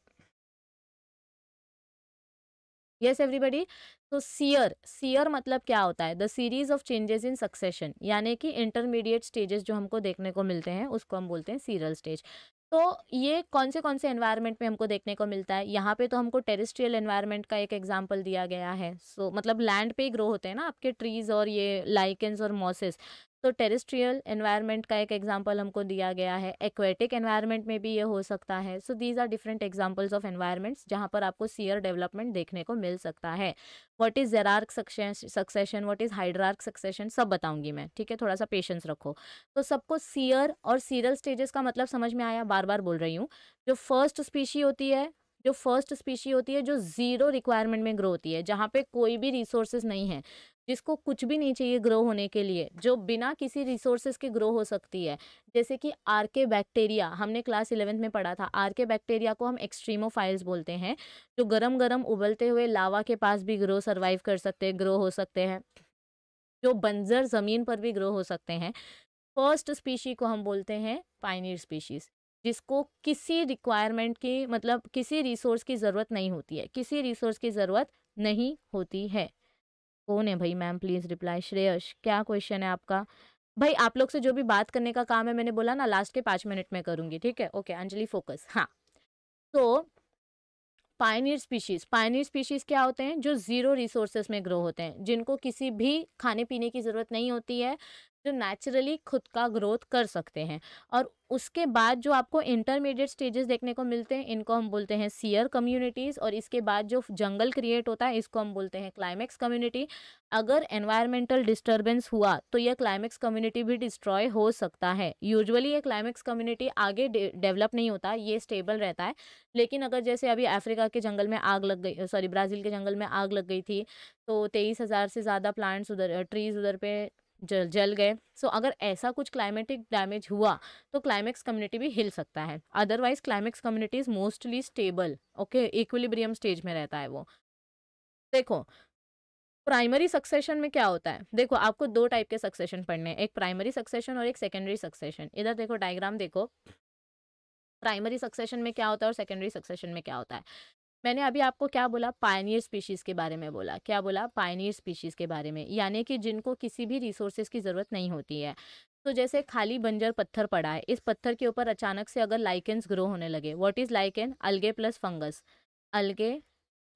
यस एवरीबडी तो सीयर सीयर मतलब क्या होता है the series of changes in succession यानी कि इंटरमीडिएट स्टेजेस जो हमको देखने को मिलते हैं उसको हम बोलते हैं सीरियल स्टेज तो ये कौन से कौन से एनवायरनमेंट में हमको देखने को मिलता है यहाँ पे तो हमको टेरिस्ट्रियल एनवायरनमेंट का एक एग्जाम्पल दिया गया है सो so, मतलब लैंड पे ही ग्रो होते हैं ना आपके ट्रीज और ये लाइकेंस और मॉसेस तो टेरेस्ट्रियल एनवायरनमेंट का एक एग्जाम्पल हमको दिया गया है एक्वेटिक एनवायरनमेंट में भी ये हो सकता है so these are different examples of environments जहाँ पर आपको सीयर डेवलपमेंट देखने को मिल सकता है what is xerarch succession what is hydrarch succession सब बताऊंगी मैं ठीक है थोड़ा सा पेशेंस रखो तो सबको सीयर और सीरल स्टेजेस का मतलब समझ में आया बार बार बोल रही हूँ जो फर्स्ट स्पीशी होती है जो फर्स्ट स्पीशी होती है जो ज़ीरो रिक्वायरमेंट में ग्रो होती है जहाँ पे कोई भी रिसोर्सेज नहीं है जिसको कुछ भी नहीं चाहिए ग्रो होने के लिए जो बिना किसी रिसोर्सेज के ग्रो हो सकती है जैसे कि आर के बैक्टीरिया हमने क्लास इलेवेंथ में पढ़ा था आर के बैक्टीरिया को हम एक्सट्रीमो बोलते हैं जो गर्म गरम उबलते हुए लावा के पास भी ग्रो सर्वाइव कर सकते हैं ग्रो हो सकते हैं जो बंजर ज़मीन पर भी ग्रो हो सकते हैं फर्स्ट स्पीशी को हम बोलते हैं पाइनियर स्पीशीज़ जिसको किसी रिक्वायरमेंट की मतलब किसी रिसोर्स की ज़रूरत नहीं होती है किसी रिसोर्स की ज़रूरत नहीं होती है कौन है भाई मैम प्लीज़ रिप्लाई श्रेयस क्या क्वेश्चन है आपका भाई आप लोग से जो भी बात करने का काम है मैंने बोला ना लास्ट के पाँच मिनट में करूँगी ठीक है ओके अंजलि फोकस हाँ तो पाइनियर स्पीशीज़ पाइनियर स्पीशीज़ क्या होते हैं जो ज़ीरो रिसोर्सेज में ग्रो होते हैं जिनको किसी भी खाने पीने की ज़रूरत नहीं होती है जो नेचुरली खुद का ग्रोथ कर सकते हैं और उसके बाद जो आपको इंटरमीडिएट स्टेजेस देखने को मिलते हैं इनको हम बोलते हैं सीयर कम्युनिटीज़ और इसके बाद जो जंगल क्रिएट होता है इसको हम बोलते हैं क्लाइमेक्स कम्युनिटी अगर एनवायरमेंटल डिस्टर्बेंस हुआ तो यह क्लाइमेक्स कम्युनिटी भी डिस्ट्रॉय हो सकता है यूजुअली ये क्लाइमेक्स कम्युनिटी आगे डेवलप नहीं होता ये स्टेबल रहता है लेकिन अगर जैसे अभी अफ्रीका के जंगल में आग लग गई सॉरी ब्राज़ील के जंगल में आग लग गई थी तो तेईस हज़ार से ज़्यादा प्लांट्स उधर ट्रीज़ उधर पर जल जल गए सो so, अगर ऐसा कुछ क्लाइमेटिक डैमेज हुआ तो क्लाइमेक्स कम्युनिटी भी हिल सकता है otherwise climax community is mostly stable okay equilibrium stage में रहता है वो देखो प्राइमरी सक्सेशन में क्या होता है देखो आपको दो टाइप के सक्सेशन पढ़ने हैं एक प्राइमरी सक्सेशन और एक सेकेंडरी सक्सेशन इधर देखो डायग्राम देखो प्राइमरी सक्सेशन में क्या होता है और सेकेंडरी सक्सेशन में क्या होता है मैंने अभी आपको क्या बोला पायनियर स्पीशीज़ के बारे में बोला क्या बोला पायनियर स्पीशीज़ के बारे में यानी कि जिनको किसी भी रिसोर्सेज की ज़रूरत नहीं होती है तो जैसे खाली बंजर पत्थर पड़ा है इस पत्थर के ऊपर अचानक से अगर लाइकेंस ग्रो होने लगे what is lichen algae plus fungus algae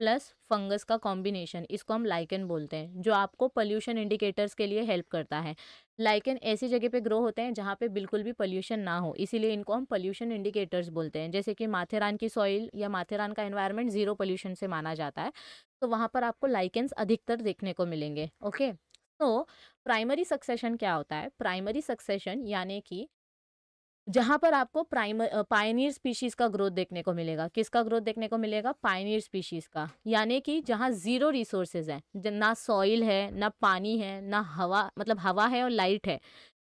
plus fungus का कॉम्बिनेशन इसको हम लाइकन बोलते हैं जो आपको पोल्यूशन इंडिकेटर्स के लिए हेल्प करता है लाइकन ऐसी जगह पे ग्रो होते हैं जहाँ पे बिल्कुल भी पोल्यूशन ना हो इसीलिए इनको हम पोल्यूशन इंडिकेटर्स बोलते हैं जैसे कि माथेरान की सॉइल या माथेरान का एनवायरनमेंट ज़ीरो पोल्यूशन से माना जाता है तो वहाँ पर आपको लाइकन्स अधिकतर देखने को मिलेंगे ओके तो प्राइमरी सक्सेशन क्या होता है प्राइमरी सक्सेशन यानी कि जहां पर आपको प्राइमर पायनियर स्पीशीज का ग्रोथ देखने को मिलेगा किसका ग्रोथ देखने को मिलेगा पायनियर स्पीशीज का यानी कि जहां जीरो रिसोर्सेज हैं ना सॉइल है ना पानी है ना हवा मतलब हवा है और लाइट है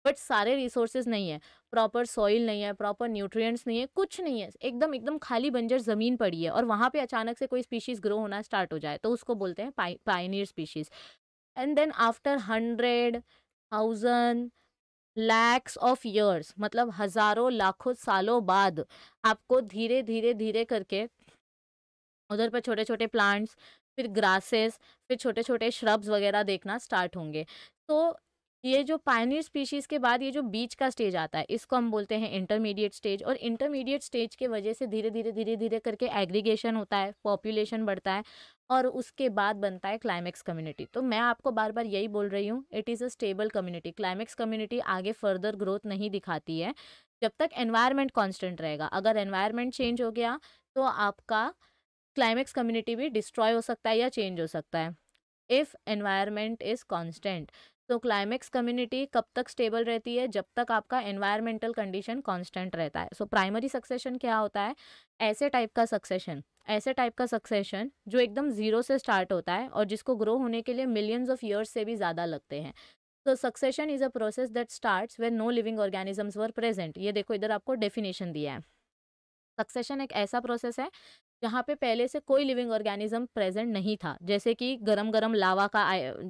बट सारे रिसोर्सेज नहीं है प्रॉपर सॉइल नहीं है प्रॉपर न्यूट्रिएंट्स नहीं है कुछ नहीं है एकदम एकदम खाली बंजर ज़मीन पड़ी है और वहाँ पे अचानक से कोई स्पीशीज़ ग्रो होना स्टार्ट हो जाए तो उसको बोलते हैं pioneer species and then after hundred thousand lakhs of years मतलब हजारों लाखों सालों बाद आपको धीरे धीरे धीरे करके उधर पर छोटे छोटे प्लांट्स फिर ग्रासेस फिर छोटे छोटे श्रब्स वगैरह देखना स्टार्ट होंगे तो ये जो पायनियर स्पीशीज़ के बाद ये जो बीच का स्टेज आता है इसको हम बोलते हैं इंटरमीडिएट स्टेज और इंटरमीडिएट स्टेज के वजह से धीरे धीरे धीरे धीरे करके एग्रीगेशन होता है पॉपुलेशन बढ़ता है और उसके बाद बनता है क्लाइमैक्स कम्युनिटी तो मैं आपको बार बार यही बोल रही हूँ it is a stable community climax community आगे फर्दर ग्रोथ नहीं दिखाती है जब तक एनवायरनमेंट कांस्टेंट रहेगा अगर एनवायरनमेंट चेंज हो गया तो आपका क्लाइमैक्स कम्युनिटी भी डिस्ट्रॉय हो सकता है या चेंज हो सकता है इफ़ एनवायरमेंट इज़ कॉन्स्टेंट तो क्लाइमेक्स कम्युनिटी कब तक स्टेबल रहती है जब तक आपका एनवायरमेंटल कंडीशन कांस्टेंट रहता है सो प्राइमरी सक्सेशन क्या होता है ऐसे टाइप का सक्सेशन ऐसे टाइप का सक्सेशन जो एकदम ज़ीरो से स्टार्ट होता है और जिसको ग्रो होने के लिए मिलियंस ऑफ ईयर्स से भी ज़्यादा लगते हैं तो succession is a process that starts when no living organisms were present ये देखो इधर आपको डेफिनेशन दिया है सक्सेशन एक ऐसा प्रोसेस है जहाँ पे पहले से कोई लिविंग ऑर्गेनिज्म प्रेजेंट नहीं था जैसे कि गरम गरम लावा का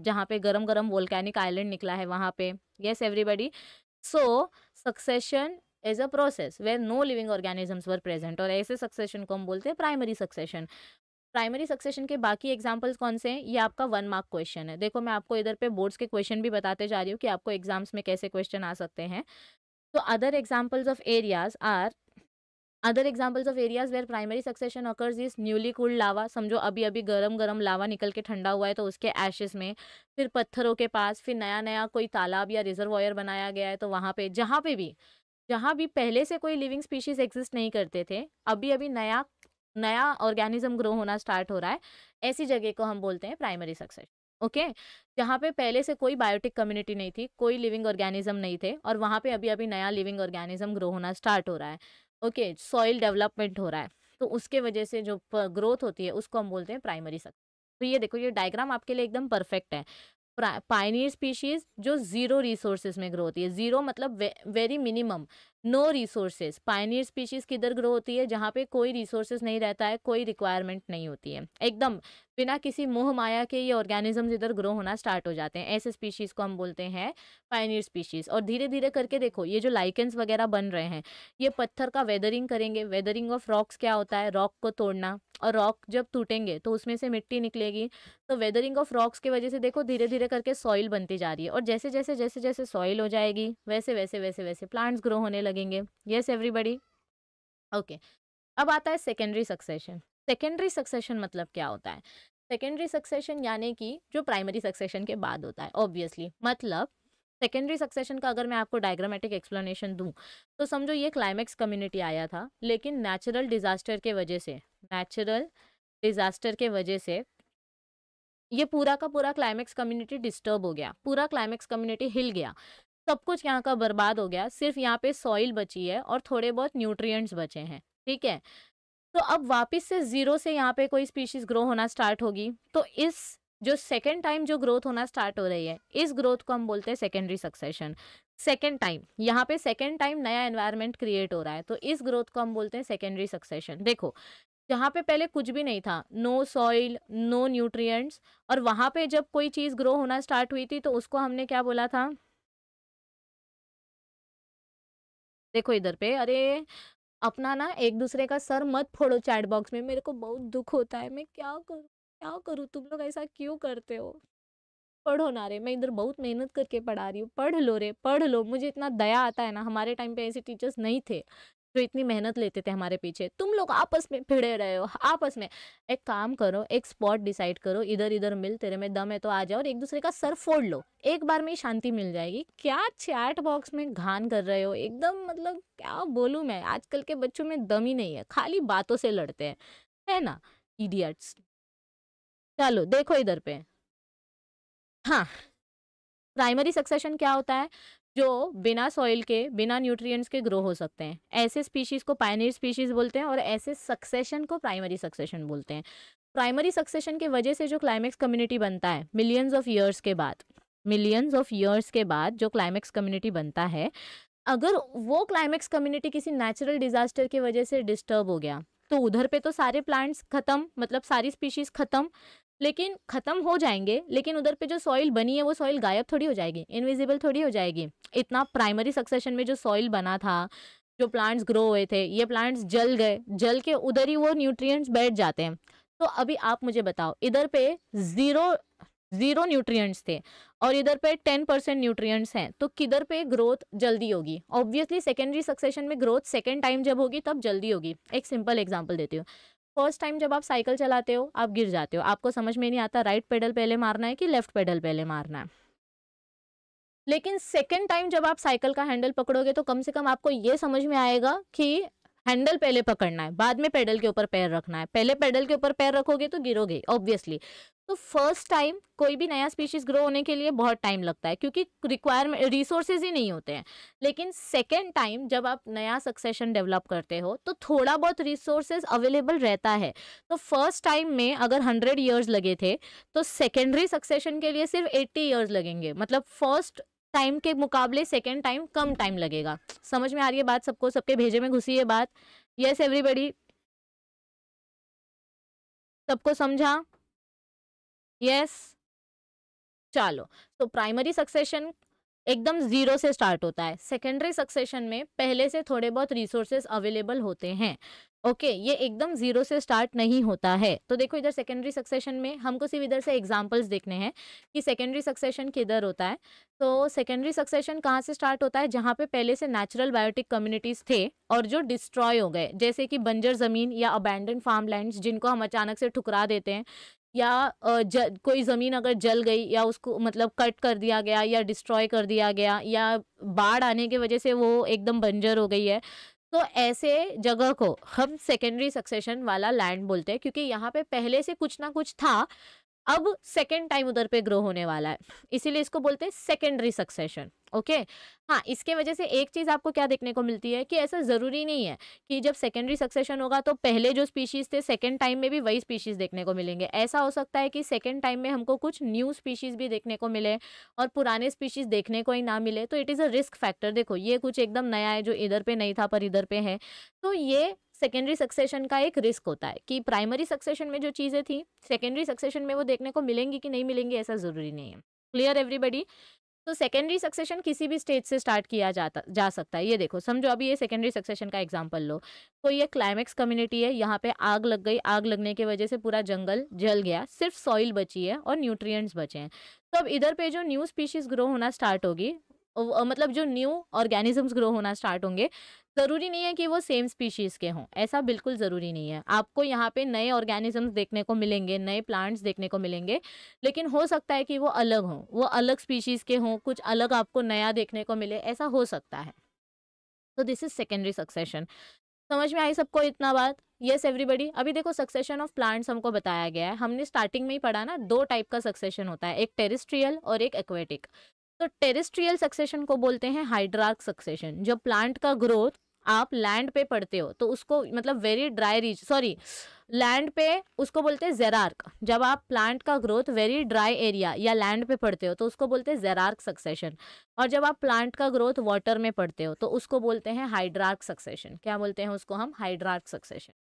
जहाँ पे गरम गरम वोल्कैनिक आइलैंड निकला है वहाँ पे yes everybody so succession as a process where no living organisms were present और ऐसे सक्सेशन को हम बोलते हैं प्राइमरी सक्सेशन प्राइमरी सक्सेशन के बाकी एग्जाम्पल्स कौन से हैं ये आपका वन मार्क क्वेश्चन है देखो मैं आपको इधर पे बोर्ड्स के क्वेश्चन भी बताते जा रही हूँ कि आपको एग्जाम्स में कैसे क्वेश्चन आ सकते हैं तो other examples of areas are other examples of areas where primary succession occurs is newly cooled lava समझो अभी अभी गर्म गर्म लावा निकल के ठंडा हुआ है तो उसके एशेस में फिर पत्थरों के पास फिर नया नया कोई तालाब या रिजर्वॉयर बनाया गया है तो वहाँ पे जहाँ पे भी जहाँ भी पहले से कोई लिविंग स्पीशीज एग्जिस्ट नहीं करते थे अभी अभी नया नया ऑर्गेनिज्म ग्रो होना स्टार्ट हो रहा है ऐसी जगह को हम बोलते हैं प्राइमरी सक्सेशन ओके जहाँ पे पहले से कोई बायोटिक कम्युनिटी नहीं थी कोई लिविंग ऑर्गेनिज्म नहीं थे और वहाँ पे अभी अभी नया लिविंग ऑर्गेनिज्म ग्रो होना स्टार्ट हो रहा है ओके सॉइल डेवलपमेंट हो रहा है तो उसके वजह से जो ग्रोथ होती है उसको हम बोलते हैं प्राइमरी सक्सेस तो ये देखो ये डायग्राम आपके लिए एकदम परफेक्ट है पाइनियर स्पीशीज़ जो ज़ीरो रिसोर्सेज में ग्रो होती है ज़ीरो मतलब वे, very minimum no resources pioneer species किधर ग्रो होती है जहाँ पे कोई रिसोर्सेज नहीं रहता है कोई रिक्वायरमेंट नहीं होती है एकदम बिना किसी मोह माया के ये ऑर्गेनिजम्स इधर ग्रो होना स्टार्ट हो जाते हैं ऐसे स्पीशीज़ को हम बोलते हैं पाइनियर स्पीशीज़ और धीरे धीरे करके देखो ये जो लाइकेंस वगैरह बन रहे हैं ये पत्थर का वेदरिंग करेंगे वेदरिंग ऑफ रॉक्स क्या होता है रॉक को तोड़ना और रॉक जब टूटेंगे तो उसमें से मिट्टी निकलेगी तो वेदरिंग ऑफ रॉक्स की वजह से देखो धीरे धीरे करके सॉइल बनती जा रही है और जैसे जैसे जैसे जैसे सॉइल हो जाएगी वैसे वैसे वैसे वैसे प्लांट्स ग्रो होने लगे लगेंगे यस एवरीबडी ओके अब आता है सेकेंडरी सक्सेशन सेकेंडरी सक्सेशन मतलब क्या होता है सेकेंडरी सक्सेशन यानी कि जो प्राइमरी सक्सेशन के बाद होता है ऑब्वियसली मतलब सेकेंडरी सक्सेशन का अगर मैं आपको डायग्रामेटिक एक्सप्लेनेशन दूं तो समझो ये क्लाइमेक्स कम्युनिटी आया था लेकिन नेचुरल डिजास्टर के वजह से नेचुरल डिजास्टर के वजह से ये पूरा का पूरा क्लाइमेक्स कम्युनिटी डिस्टर्ब हो गया पूरा क्लाइमेक्स कम्युनिटी हिल गया सब कुछ यहाँ का बर्बाद हो गया सिर्फ यहाँ पे सॉइल बची है और थोड़े बहुत न्यूट्रिएंट्स बचे हैं ठीक है तो अब वापस से ज़ीरो से यहाँ पे कोई स्पीशीज़ ग्रो होना स्टार्ट होगी तो इस जो सेकेंड टाइम जो ग्रोथ होना स्टार्ट हो रही है इस ग्रोथ को हम बोलते हैं सेकेंडरी सक्सेशन सेकेंड टाइम यहाँ पे सेकेंड टाइम नया एनवायरनमेंट क्रिएट हो रहा है तो इस ग्रोथ को हम बोलते हैं सेकेंडरी सक्सेशन देखो जहाँ पे पहले कुछ भी नहीं था नो सॉइल नो न्यूट्रिएंट्स और वहाँ पे जब कोई चीज़ ग्रो होना स्टार्ट हुई थी तो उसको हमने क्या बोला था देखो इधर पे अरे अपना ना एक दूसरे का सर मत फोड़ो चैट बॉक्स में मेरे को बहुत दुख होता है मैं क्या करूँ क्या करूँ तुम लोग ऐसा क्यों करते हो पढ़ो ना रे मैं इधर बहुत मेहनत करके पढ़ा रही हूँ पढ़ लो रे पढ़ लो मुझे इतना दया आता है ना हमारे टाइम पे ऐसे टीचर्स नहीं थे जो इतनी मेहनत लेते थे हमारे पीछे तुम लोग आपस में भिड़े रहे हो आपस में एक काम करो एक स्पॉट डिसाइड करो इधर इधर मिल तेरे में दम है तो आ जाओ और एक दूसरे का सर फोड़ लो एक बार में ही शांति मिल जाएगी क्या चैट बॉक्स में घान कर रहे हो एकदम मतलब क्या बोलूँ मैं आजकल के बच्चों में दम ही नहीं है खाली बातों से लड़ते हैं है ना इडियट्स चलो देखो इधर पे हाँ प्राइमरी सक्सेशन क्या होता है जो बिना सॉइल के बिना न्यूट्रिएंट्स के ग्रो हो सकते हैं ऐसे स्पीशीज़ को पायनियर स्पीशीज़ बोलते हैं और ऐसे सक्सेशन को प्राइमरी सक्सेशन बोलते हैं प्राइमरी सक्सेशन की वजह से जो क्लाइमेक्स कम्युनिटी बनता है मिलियंस ऑफ ईयर्स के बाद मिलियंस ऑफ ईयर्स के बाद जो क्लाइमेक्स कम्युनिटी बनता है अगर वो क्लाइमेक्स कम्युनिटी किसी नेचुरल डिजास्टर की वजह से डिस्टर्ब हो गया तो उधर पे तो सारे प्लांट्स ख़त्म मतलब सारी स्पीशीज़ ख़त्म लेकिन ख़त्म हो जाएंगे लेकिन उधर पे जो सॉइल बनी है वो सॉइल गायब थोड़ी हो जाएगी इनविजिबल थोड़ी हो जाएगी इतना प्राइमरी सक्सेशन में जो सॉइल बना था जो प्लांट्स ग्रो हुए थे ये प्लांट्स जल गए जल के उधर ही वो न्यूट्रिएंट्स बैठ जाते हैं तो अभी आप मुझे बताओ इधर पे ज़ीरो ज़ीरो न्यूट्रिएंट्स थे और इधर पे टेन परसेंट न्यूट्रियट्स हैं तो किधर पे ग्रोथ जल्दी होगी ऑब्वियसली सेकेंडरी सक्सेशन में ग्रोथ सेकेंड टाइम जब होगी तब जल्दी होगी एक सिंपल एग्जाम्पल देती हूँ फर्स्ट टाइम जब आप साइकिल चलाते हो आप गिर जाते हो आपको समझ में नहीं आता राइट पेडल पहले मारना है कि लेफ्ट पेडल पहले मारना है लेकिन सेकेंड टाइम जब आप साइकिल का हैंडल पकड़ोगे तो कम से कम आपको ये समझ में आएगा कि हैंडल पहले पकड़ना है बाद में पेडल के ऊपर पैर रखना है पहले पेडल के ऊपर पैर रखोगे तो गिरोगे ऑब्वियसली तो फर्स्ट टाइम कोई भी नया स्पीशीज ग्रो होने के लिए बहुत टाइम लगता है क्योंकि रिक्वायरमेंट रिसोर्सेज ही नहीं होते हैं लेकिन सेकेंड टाइम जब आप नया सक्सेशन डेवलप करते हो तो थोड़ा बहुत रिसोर्सेज अवेलेबल रहता है तो फर्स्ट टाइम में अगर हंड्रेड ईयर्स लगे थे तो सेकेंडरी सक्सेशन के लिए सिर्फ एट्टी ईयर्स लगेंगे मतलब फर्स्ट टाइम के मुकाबले सेकेंड टाइम कम टाइम लगेगा समझ में आ रही है बात सबको सबके भेजे में घुसी है बात येस एवरीबडी सबको समझा यस चलो तो प्राइमरी सक्सेशन एकदम जीरो से स्टार्ट होता है सेकेंडरी सक्सेशन में पहले से थोड़े बहुत रिसोर्सेस अवेलेबल होते हैं ओके okay, ये एकदम जीरो से स्टार्ट नहीं होता है तो देखो इधर सेकेंडरी सक्सेशन में हमको सिर्फ इधर से एग्जांपल्स देखने हैं कि सेकेंडरी सक्सेशन किधर होता है तो सेकेंडरी सक्सेशन कहाँ से स्टार्ट होता है जहाँ पे पहले से नेचुरल बायोटिक कम्युनिटीज़ थे और जो डिस्ट्रॉय हो गए जैसे कि बंजर ज़मीन या अबैंडन फार्म जिनको हम अचानक से ठुकरा देते हैं या ज, कोई ज़मीन अगर जल गई या उसको मतलब कट कर दिया गया या डिस्ट्रॉय कर दिया गया या बाढ़ आने की वजह से वो एकदम बंजर हो गई है तो ऐसे जगह को हम सेकेंडरी सक्सेशन वाला लैंड बोलते हैं क्योंकि यहाँ पे पहले से कुछ ना कुछ था अब सेकेंड टाइम उधर पे ग्रो होने वाला है इसीलिए इसको बोलते हैं सेकेंडरी सक्सेशन ओके हाँ इसके वजह से एक चीज़ आपको क्या देखने को मिलती है कि ऐसा ज़रूरी नहीं है कि जब सेकेंडरी सक्सेशन होगा तो पहले जो स्पीशीज़ थे सेकेंड टाइम में भी वही स्पीशीज़ देखने को मिलेंगे ऐसा हो सकता है कि सेकेंड टाइम में हमको कुछ न्यू स्पीशीज़ भी देखने को मिले और पुराने स्पीशीज़ देखने को ही ना मिले तो it is a risk factor देखो ये कुछ एकदम नया है जो इधर पर नहीं था पर इधर पर है तो ये सेकेंडरी सक्सेशन का एक रिस्क होता है कि प्राइमरी सक्सेशन में जो चीज़ें थी सेकेंडरी सक्सेशन में वो देखने को मिलेंगी कि नहीं मिलेंगी ऐसा ज़रूरी नहीं है क्लियर एवरीबडी तो सेकेंडरी सक्सेशन किसी भी स्टेज से स्टार्ट किया जाता जा सकता है ये देखो समझो अभी ये सेकेंडरी सक्सेशन का एग्जाम्पल लो तो ये क्लाइमेक्स कम्युनिटी है यहाँ पे आग लग गई आग लगने की वजह से पूरा जंगल जल गया सिर्फ सॉइल बची है और न्यूट्रिएंट्स बचे हैं तो अब इधर पे जो न्यू स्पीशीज ग्रो होना स्टार्ट होगी मतलब जो न्यू ऑर्गेनिजम्स ग्रो होना स्टार्ट होंगे ज़रूरी नहीं है कि वो सेम स्पीशीज़ के हों ऐसा बिल्कुल ज़रूरी नहीं है आपको यहाँ पे नए ऑर्गेनिजम्स देखने को मिलेंगे नए प्लांट्स देखने को मिलेंगे लेकिन हो सकता है कि वो अलग हों वो अलग स्पीशीज़ के हों कुछ अलग आपको नया देखने को मिले ऐसा हो सकता है तो दिस इज़ सेकेंडरी सक्सेशन समझ में आई सबको इतना बात येस एवरीबडी अभी देखो सक्सेशन ऑफ प्लांट्स हमको बताया गया है हमने स्टार्टिंग में ही पढ़ा ना दो टाइप का सक्सेशन होता है एक टेरिस्ट्रियल और एक एक्वेटिक तो टेरिस्ट्रियल सक्सेशन को बोलते हैं हाइड्रार्क सक्सेशन जब प्लांट का ग्रोथ आप लैंड पे पढ़ते हो तो उसको मतलब वेरी ड्राई रीज सॉरी लैंड पे उसको बोलते हैं जेरार्क जब आप प्लांट का ग्रोथ वेरी ड्राई एरिया या लैंड पे पढ़ते हो तो उसको बोलते हैं जेरार्क सक्सेशन और जब आप प्लांट का ग्रोथ वाटर में पढ़ते हो तो उसको बोलते हैं हाइड्रार्क सक्सेशन क्या बोलते हैं उसको हम हाइड्रार्क सक्सेशन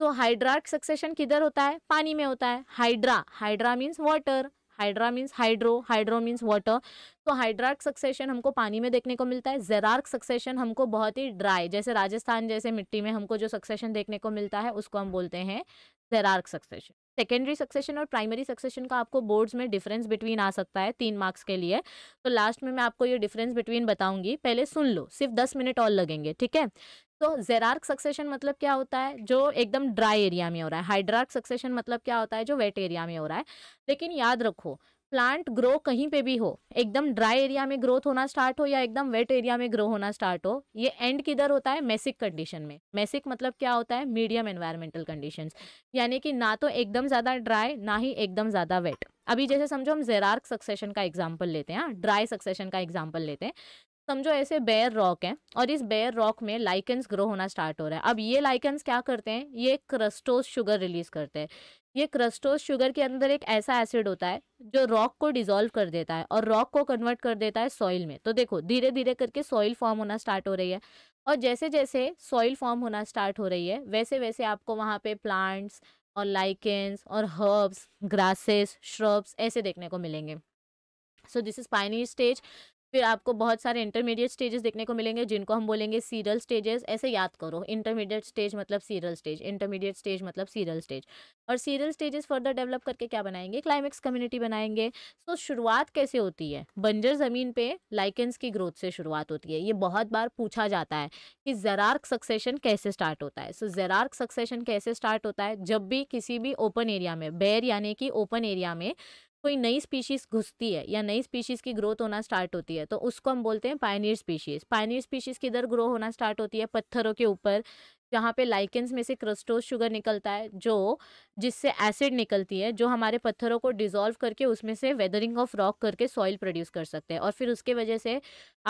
तो हाइड्रार्क सक्सेशन किधर होता है पानी में होता है hydra hydra means water hydra means hydro hydro means water तो हाइड्रार्क सक्सेशन हमको पानी में देखने को मिलता है जेरार्क सक्सेशन हमको बहुत ही ड्राई जैसे राजस्थान जैसे मिट्टी में हमको जो सक्सेशन देखने को मिलता है उसको हम बोलते हैं जेरार्क सक्सेशन सेकेंडरी सक्सेशन और प्राइमरी सक्सेशन का आपको बोर्ड्स में डिफरेंस बिटवीन आ सकता है तीन मार्क्स के लिए तो लास्ट में मैं आपको ये डिफरेंस बिटवीन बताऊंगी पहले सुन लो सिर्फ दस मिनट और लगेंगे ठीक है तो जेरार्क सक्सेशन मतलब क्या होता है जो एकदम ड्राई एरिया में हो रहा है हाइड्रार्क सक्सेशन मतलब क्या होता है जो वेट एरिया में हो रहा है लेकिन याद रखो प्लांट ग्रो कहीं पे भी हो एकदम ड्राई एरिया में ग्रोथ होना स्टार्ट हो या एकदम वेट एरिया में ग्रो होना स्टार्ट हो ये एंड किधर होता है मैसिक कंडीशन में मैसिक मतलब क्या होता है मीडियम एनवायरमेंटल कंडीशंस यानी कि ना तो एकदम ज़्यादा ड्राई ना ही एकदम ज़्यादा वेट अभी जैसे समझो हम जेरार्क सक्सेशन का एग्जाम्पल लेते हैं ड्राई हाँ? सक्सेशन का एग्जाम्पल लेते हैं समझो ऐसे बेयर रॉक है और इस बेयर रॉक में लाइकन्स ग्रो होना स्टार्ट हो रहा है अब ये लाइकन्स क्या करते हैं ये क्रस्टोज शुगर रिलीज करते हैं ये क्रस्टोज शुगर के अंदर एक ऐसा एसिड होता है जो रॉक को डिजोल्व कर देता है और रॉक को कन्वर्ट कर देता है सॉइल में तो देखो धीरे धीरे करके सॉइल फॉर्म होना स्टार्ट हो रही है और जैसे जैसे सॉइल फॉर्म होना स्टार्ट हो रही है वैसे वैसे आपको वहाँ पे प्लांट्स और लाइकेंस और हर्ब्स ग्रासेस श्रब्स ऐसे देखने को मिलेंगे so this is pioneer stage फिर आपको बहुत सारे इंटरमीडिएट स्टेजेस देखने को मिलेंगे जिनको हम बोलेंगे सीरियल स्टेजेस ऐसे याद करो इंटरमीडिएट स्टेज मतलब सीरियल स्टेज इंटरमीडिएट स्टेज मतलब सीरियल स्टेज और सीरियल स्टेजेस फर्दर डेवलप करके क्या बनाएंगे क्लाइमेक्स कम्युनिटी बनाएंगे सो so, शुरुआत कैसे होती है बंजर ज़मीन पे लाइकेंस की ग्रोथ से शुरुआत होती है ये बहुत बार पूछा जाता है कि जरार्क सक्सेशन कैसे स्टार्ट होता है सो so, सक्सेशन कैसे स्टार्ट होता है जब भी किसी भी ओपन एरिया में बैर यानी कि ओपन एरिया में कोई नई स्पीशीज घुसती है या नई स्पीशीज की ग्रोथ होना स्टार्ट होती है तो उसको हम बोलते हैं पायनियर स्पीशीज पायनियर स्पीशीज किधर ग्रो होना स्टार्ट होती है पत्थरों के ऊपर जहाँ पे लाइकेंस में से क्रस्टोज शुगर निकलता है जो जिससे एसिड निकलती है जो हमारे पत्थरों को डिजोल्व करके उसमें से वेदरिंग ऑफ रॉक करके सॉइल प्रोड्यूस कर सकते हैं और फिर उसके वजह से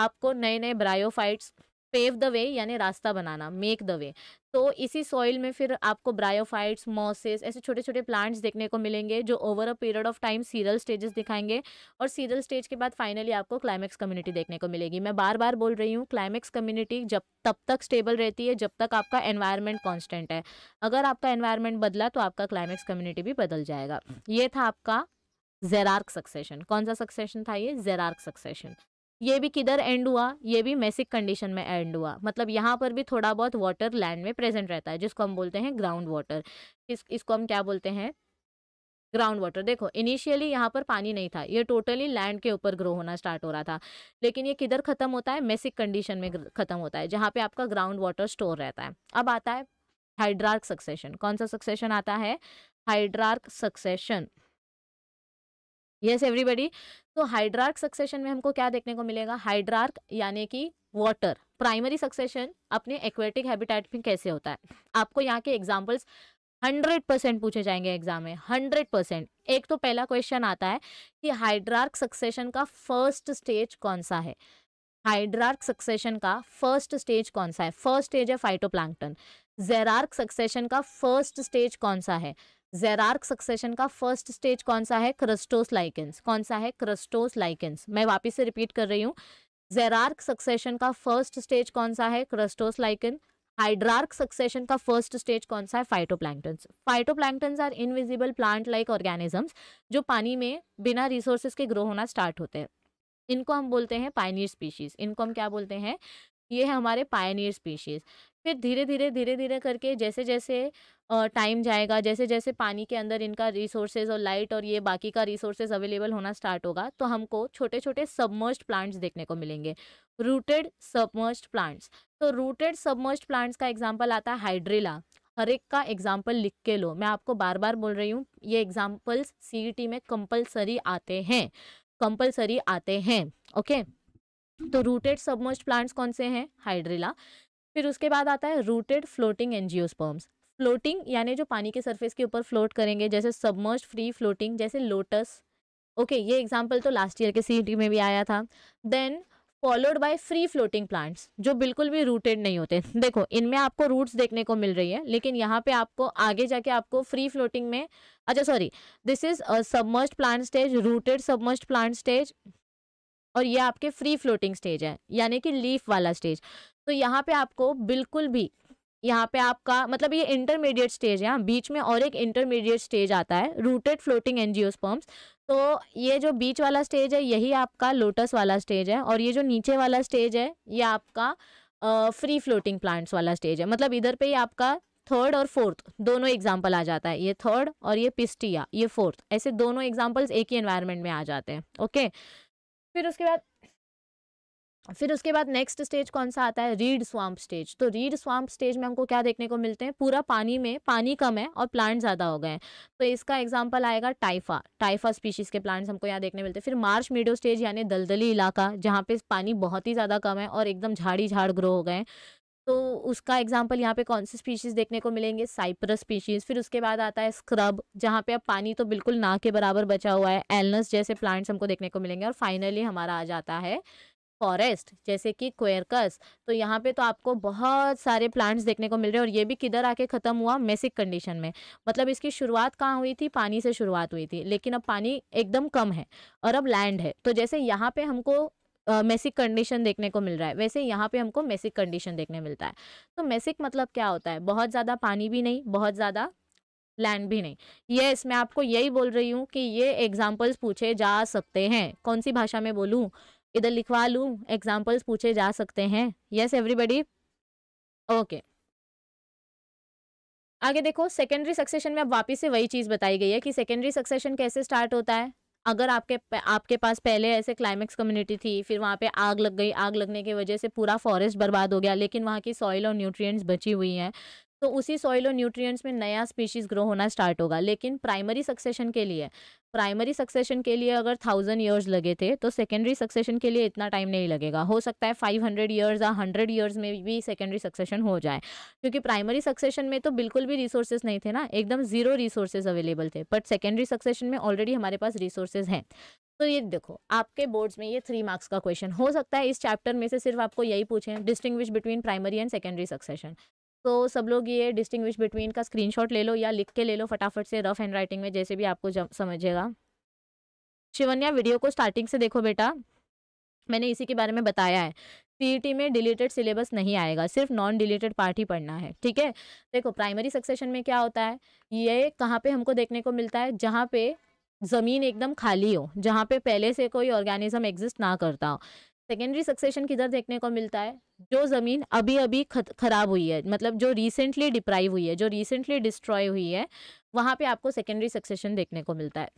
आपको नए नए ब्रायोफाइट्स पेव द वे यानी रास्ता बनाना मेक द वे तो इसी सॉइल में फिर आपको ब्रायोफाइट्स मॉसेस ऐसे छोटे छोटे प्लांट्स देखने को मिलेंगे जो over a period of time serial stages दिखाएंगे और सीरल स्टेज के बाद फाइनली आपको क्लाइमेक्स कम्युनिटी देखने को मिलेगी मैं बार बार बोल रही हूँ क्लाइमेक्स कम्युनिटी जब तब तक स्टेबल रहती है जब तक आपका एन्वायरमेंट कॉन्स्टेंट है अगर आपका एन्वायरमेंट बदला तो आपका क्लाइमैक्स कम्युनिटी भी बदल जाएगा ये था आपका जेरार्क सक्सेशन कौन सा सक्सेशन था ये जेरार्क सक्सेशन ये भी किधर एंड हुआ ये भी मैसिक कंडीशन में एंड हुआ मतलब यहाँ पर भी थोड़ा बहुत वाटर लैंड में प्रेजेंट रहता है जिसको हम बोलते हैं ग्राउंड वाटर इस इसको हम क्या बोलते हैं ग्राउंड वाटर देखो इनिशियली यहाँ पर पानी नहीं था ये टोटली लैंड के ऊपर ग्रो होना स्टार्ट हो रहा था लेकिन ये किधर खत्म होता है मेसिक कंडीशन में खत्म होता है जहाँ पे आपका ग्राउंड वाटर स्टोर रहता है अब आता है हाइड्रार्क सक्सेशन कौन सा सक्सेशन आता है हाइड्रार्क सक्सेशन यस एवरीबडी तो हाइड्रार्क सक्सेशन में हमको क्या देखने को मिलेगा हाइड्रार्क यानी कि वाटर प्राइमरी सक्सेशन अपने एक्वेटिक हैबिटेट में कैसे होता है आपको यहाँ के एग्जाम्पल्स हंड्रेड परसेंट पूछे जाएंगे एग्जाम में हंड्रेड परसेंट एक तो पहला क्वेश्चन आता है कि हाइड्रार्क सक्सेशन का फर्स्ट स्टेज कौन सा है हाइड्रार्क सक्सेशन का फर्स्ट स्टेज कौन सा है फर्स्ट स्टेज है फाइटोप्लांकटन जेरार्क सक्सेशन का फर्स्ट स्टेज कौन सा है जेरार्क सक्सेशन का फर्स्ट स्टेज कौन सा है क्रस्टोस लाइकेंस कौन सा है क्रस्टोस लाइकेंस मैं वापिस से रिपीट कर रही हूँ जेरार्क सक्सेशन का फर्स्ट स्टेज कौन सा है क्रस्टोस लाइकन हाइड्रार्क सक्सेशन का फर्स्ट स्टेज कौन सा है phytoplanktons phytoplanktons are invisible plant like organisms जो पानी में बिना रिसोर्सेज के ग्रो होना स्टार्ट होते हैं इनको हम बोलते हैं पाइनियर स्पीशीज इनको हम क्या बोलते हैं ये है हमारे पायनियर स्पीशीज़ फिर धीरे धीरे धीरे धीरे करके जैसे जैसे टाइम जाएगा जैसे जैसे पानी के अंदर इनका रिसोर्सेज और लाइट और ये बाकी का रिसोर्सेज अवेलेबल होना स्टार्ट होगा तो हमको छोटे छोटे सबमर्स्ड प्लांट्स देखने को मिलेंगे रूटेड सबमर्स्ड प्लांट्स तो रूटेड सबमर्स्ड प्लांट्स का एग्जाम्पल आता है हाइड्रिला हर एक का एग्जाम्पल लिख के लो मैं आपको बार बार बोल रही हूँ ये एग्जाम्पल्स सी में कंपलसरी आते हैं कंपलसरी आते हैं ओके okay? तो रूटेड सबमर्ज प्लांट्स कौन से हैं हाइड्रिला फिर उसके बाद आता है रूटेड फ्लोटिंग एनजियोस्पर्म्स फ्लोटिंग यानी जो पानी के सरफेस के ऊपर फ्लोट करेंगे जैसे सबमर्ज फ्री फ्लोटिंग जैसे लोटस ओके ये एग्जाम्पल तो लास्ट ईयर के सी में भी आया था then followed by free floating plants जो बिल्कुल भी रूटेड नहीं होते देखो इनमें आपको रूट्स देखने को मिल रही है लेकिन यहाँ पे आपको आगे जाके आपको फ्री फ्लोटिंग में अच्छा sorry this is submerge plant stage rooted submerge plant stage और ये आपके फ्री फ्लोटिंग स्टेज है यानी कि लीफ वाला स्टेज तो यहाँ पे आपको बिल्कुल भी यहाँ पे आपका मतलब ये इंटरमीडिएट स्टेज है हाँ बीच में और एक इंटरमीडिएट स्टेज आता है रूटेड फ्लोटिंग एनजियोस्पर्म्स तो ये जो बीच वाला स्टेज है यही आपका लोटस वाला स्टेज है और ये जो नीचे वाला स्टेज है ये आपका फ्री फ्लोटिंग प्लांट्स वाला स्टेज है मतलब इधर पे ही आपका थर्ड और फोर्थ दोनों एग्जाम्पल आ जाता है ये थर्ड और ये पिस्टिया ये फोर्थ ऐसे दोनों एग्जाम्पल्स एक ही एन्वायरमेंट में आ जाते हैं ओके okay? फिर उसके बाद फिर उसके बाद नेक्स्ट स्टेज कौन सा आता है रीड स्वाम्प स्टेज तो रीड स्वाम्प स्टेज में हमको क्या देखने को मिलते हैं पूरा पानी में पानी कम है और प्लांट ज़्यादा हो गए हैं तो इसका एग्जांपल आएगा टाइफा टाइफा स्पीशीज़ के प्लांट्स हमको यहाँ देखने मिलते हैं फिर मार्च मीडो स्टेज यानी दलदली इलाका जहाँ पे पानी बहुत ही ज़्यादा कम है और एकदम झाड़ी झाड़ ग्रो हो गए तो उसका एग्जाम्पल यहाँ पे कौन से स्पीशीज़ देखने को मिलेंगे साइप्रस स्पीशीज़ फिर उसके बाद आता है स्क्रब जहाँ पे अब पानी तो बिल्कुल ना के बराबर बचा हुआ है एलनस जैसे प्लांट्स हमको देखने को मिलेंगे और फाइनली हमारा आ जाता है फॉरेस्ट जैसे कि क्वेरकस तो यहाँ पे तो आपको बहुत सारे प्लांट्स देखने को मिल रहे हैं और ये भी किधर आके ख़त्म हुआ मेसिक कंडीशन में मतलब इसकी शुरुआत कहाँ हुई थी पानी से शुरुआत हुई थी लेकिन अब पानी एकदम कम है और अब लैंड है तो जैसे यहाँ पे हमको मैसिक कंडीशन देखने को मिल रहा है वैसे यहाँ पे हमको मैसिक कंडीशन देखने मिलता है तो मैसिक मतलब क्या होता है बहुत ज़्यादा पानी भी नहीं बहुत ज़्यादा लैंड भी नहीं ये मैं आपको यही बोल रही हूँ कि ये एग्जाम्पल्स पूछे जा सकते हैं कौन सी भाषा में बोलूँ इधर लिखवा लूँ एग्जाम्पल्स पूछे जा सकते हैं यस एवरीबडी ओके आगे देखो सेकेंडरी सक्सेशन में अब वापस से वही चीज़ बताई गई है कि सेकेंडरी सक्सेशन कैसे स्टार्ट होता है अगर आपके आपके पास पहले ऐसे क्लाइमेक्स कम्युनिटी थी फिर वहाँ पे आग लग गई आग लगने की वजह से पूरा फॉरेस्ट बर्बाद हो गया लेकिन वहाँ की सॉइल और न्यूट्रिएंट्स बची हुई हैं तो उसी सॉइल और न्यूट्रिएंट्स में नया स्पीशीज़ ग्रो होना स्टार्ट होगा लेकिन प्राइमरी सक्सेशन के लिए प्राइमरी सक्सेशन के लिए अगर थाउजेंड ईयर्स लगे थे तो सेकेंडरी सक्सेशन के लिए इतना टाइम नहीं लगेगा हो सकता है फाइव हंड्रेड ईयर्स या हंड्रेड ईयर्स में भी सेकेंडरी सक्सेशन हो जाए क्योंकि प्राइमरी सक्सेशन में तो बिल्कुल भी रिसोर्सेज नहीं थे ना एकदम ज़ीरो रिसोर्सेज अवेलेबल थे बट सेकेंडरी सक्सेशन में ऑलरेडी हमारे पास रिसोर्सेज हैं तो ये देखो आपके बोर्ड्स में ये थ्री मार्क्स का क्वेश्चन हो सकता है इस चैप्टर में से सिर्फ आपको यही पूछें distinguish between primary and secondary succession तो सब लोग ये डिस्टिंग्विश बिटवीन का स्क्रीनशॉट ले लो या लिख के ले लो फटाफट से रफ हैंड राइटिंग में जैसे भी आपको समझेगा शिवन्या वीडियो को स्टार्टिंग से देखो बेटा मैंने इसी के बारे में बताया है सीईटी e में डिलीटेड सिलेबस नहीं आएगा सिर्फ नॉन डिलीटेड पार्ट ही पढ़ना है ठीक है देखो प्राइमरी सक्सेशन में क्या होता है ये कहाँ पे हमको देखने को मिलता है जहाँ पे ज़मीन एकदम खाली हो जहाँ पे पहले से कोई ऑर्गेनिज्म एग्जिस्ट ना करता हो सेकेंडरी सक्सेशन किधर देखने को मिलता है जो ज़मीन अभी अभी ख़राब हुई है मतलब जो रिसेंटली डिप्राइव हुई है जो रिसेंटली डिस्ट्रॉय हुई है वहाँ पे आपको सेकेंडरी सक्सेशन देखने को मिलता है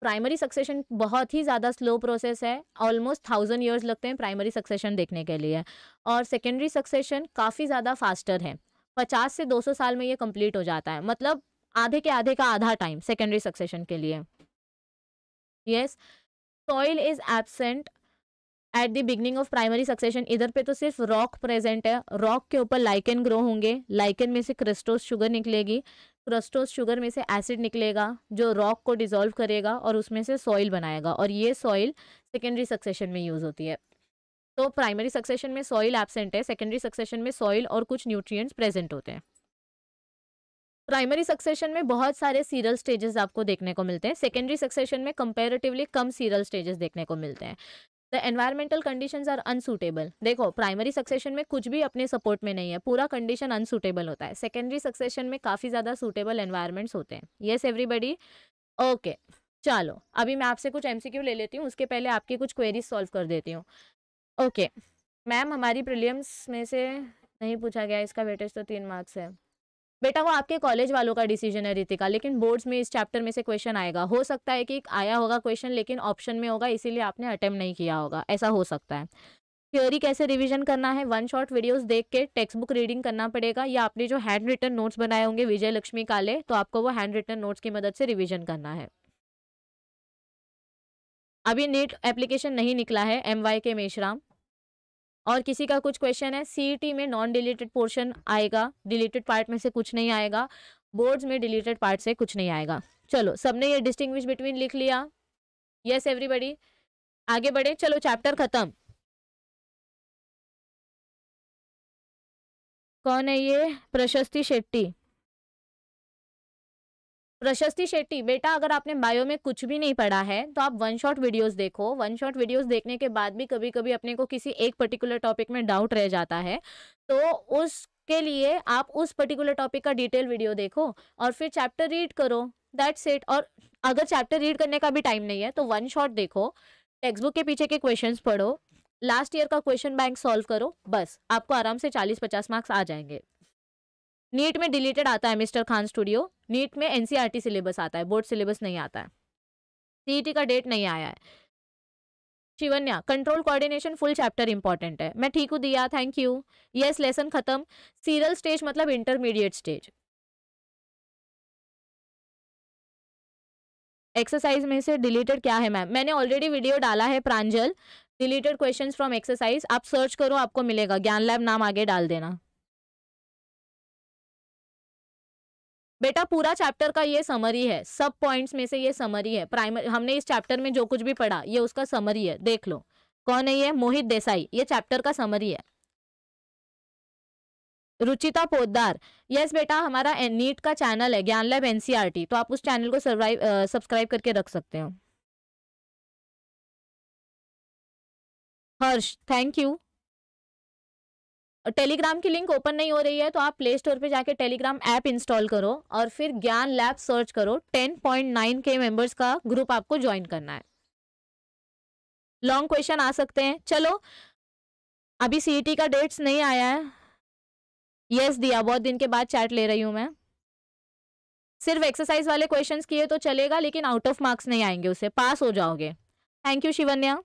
प्राइमरी हम्म। सक्सेशन बहुत ही ज़्यादा स्लो प्रोसेस है ऑलमोस्ट थाउजेंड ईयर्स लगते हैं प्राइमरी सक्सेशन देखने के लिए और सेकेंडरी सक्सेशन काफ़ी ज़्यादा फास्टर है पचास से दो सौ साल में ये कंप्लीट हो जाता है मतलब आधे के आधे का आधा टाइम सेकेंडरी सक्सेशन के लिए yes soil is absent at the beginning of primary succession इधर पे तो सिर्फ रॉक प्रेजेंट है रॉक के ऊपर लाइकन ग्रो होंगे लाइकन में से क्रिस्टोस शुगर निकलेगी क्रस्टोज शुगर में से एसिड निकलेगा जो रॉक को डिजोल्व करेगा और उसमें से सॉइल बनाएगा और ये सॉइल सेकेंडरी सक्सेशन में यूज़ होती है तो प्राइमरी सक्सेशन में सॉइल एबसेंट है सेकेंडरी सक्सेशन में सॉइल और कुछ न्यूट्रिएंट्स प्रेजेंट होते हैं प्राइमरी सक्सेशन में बहुत सारे सीरियल स्टेजेस आपको देखने को मिलते हैं सेकेंडरी सक्सेशन में कंपेरेटिवली कम सीरियल स्टेजेस देखने को मिलते हैं the environmental condition are unsuitable देखो प्राइमरी सक्सेशन में कुछ भी अपने सपोर्ट में नहीं है पूरा कंडीशन अनसूटेबल होता है सेकेंडरी सक्सेशन में काफ़ी ज़्यादा सूटेबल एनवायरमेंट्स होते हैं येस एवरीबडी ओके चलो अभी मैं आपसे कुछ एमसीक्यू ले लेती हूँ उसके पहले आपकी कुछ क्वेरीज सॉल्व कर देती हूँ ओके मैम हमारी प्रिलियम्स में से नहीं पूछा गया इसका वेटेज तो तीन मार्क्स है बेटा वो आपके कॉलेज वालों का डिसीजन है रितिका लेकिन बोर्ड्स में इस चैप्टर में से क्वेश्चन आएगा हो सकता है कि आया होगा क्वेश्चन लेकिन ऑप्शन में होगा इसीलिए आपने अटेम्प नहीं किया होगा ऐसा हो सकता है थ्योरी कैसे रिवीजन करना है वन शॉट वीडियोस देख के टेक्स्ट बुक रीडिंग करना पड़ेगा या आपने जो हैंड रिटन नोट्स बनाए होंगे विजय लक्ष्मी काले तो आपको वो हैंड रिटन नोट्स की मदद से रिवीजन करना है अभी नेट एप्लीकेशन नहीं निकला है एम वाई के मेशराम और किसी का कुछ क्वेश्चन है सीईटी e में नॉन डिलीटेड पोर्शन आएगा डिलीटेड पार्ट में से कुछ नहीं आएगा बोर्ड्स में डिलीटेड पार्ट से कुछ नहीं आएगा चलो सबने ये डिस्टिंग्विश बिटवीन लिख लिया यस एवरीबडी आगे बढ़े चलो चैप्टर खत्म कौन है ये प्रशस्ति शेट्टी प्रशस्ति शेट्टी बेटा अगर आपने बायो में कुछ भी नहीं पढ़ा है तो आप वन शॉट वीडियोस देखो वन शॉट वीडियोस देखने के बाद भी कभी कभी अपने को किसी एक पर्टिकुलर टॉपिक में डाउट रह जाता है तो उसके लिए आप उस पर्टिकुलर टॉपिक का डिटेल वीडियो देखो और फिर चैप्टर रीड करो दैट्स इट और अगर चैप्टर रीड करने का भी टाइम नहीं है तो वन शॉट देखो टेक्स्ट बुक के पीछे के क्वेश्चन पढ़ो लास्ट ईयर का क्वेश्चन बैंक सॉल्व करो बस आपको आराम से चालीस पचास मार्क्स आ जाएंगे नीट में डिलीटेड आता है मिस्टर खान स्टूडियो नीट में एनसीईआरटी सिलेबस e आता है बोर्ड सिलेबस नहीं आता है सीईटी e का डेट नहीं आया है Shivanya control coordination full chapter important है मैं ठीक हूँ दिया थैंक यू यस लेसन खत्म सीरियल स्टेज मतलब इंटरमीडिएट स्टेज एक्सरसाइज में से डिलीटेड क्या है मैम मैंने ऑलरेडी वीडियो डाला है Pranjal deleted questions from exercise आप सर्च करो आपको मिलेगा ज्ञान लैब नाम आगे डाल देना बेटा पूरा चैप्टर का ये समरी है सब पॉइंट्स में से ये समरी है प्राइमरी हमने इस चैप्टर में जो कुछ भी पढ़ा ये उसका समरी है देख लो कौन है ये मोहित देसाई ये चैप्टर का समरी है रुचिता पोदार यस बेटा हमारा नीट का चैनल है ज्ञान लैब एनसीआरटी e तो आप उस चैनल को सब्सक्राइब करके रख सकते हो हर्ष थैंक यू टेलीग्राम की लिंक ओपन नहीं हो रही है तो आप प्ले स्टोर पे जाके टेलीग्राम ऐप इंस्टॉल करो और फिर ज्ञान लैब सर्च करो 10.9 के मेंबर्स का ग्रुप आपको ज्वाइन करना है लॉन्ग क्वेश्चन आ सकते हैं चलो अभी सीईटी e का डेट्स नहीं आया है यस दिया बहुत दिन के बाद चैट ले रही हूँ मैं सिर्फ एक्सरसाइज वाले क्वेश्चन किए तो चलेगा लेकिन आउट ऑफ मार्क्स नहीं आएंगे उसे पास हो जाओगे थैंक यू शिवन्या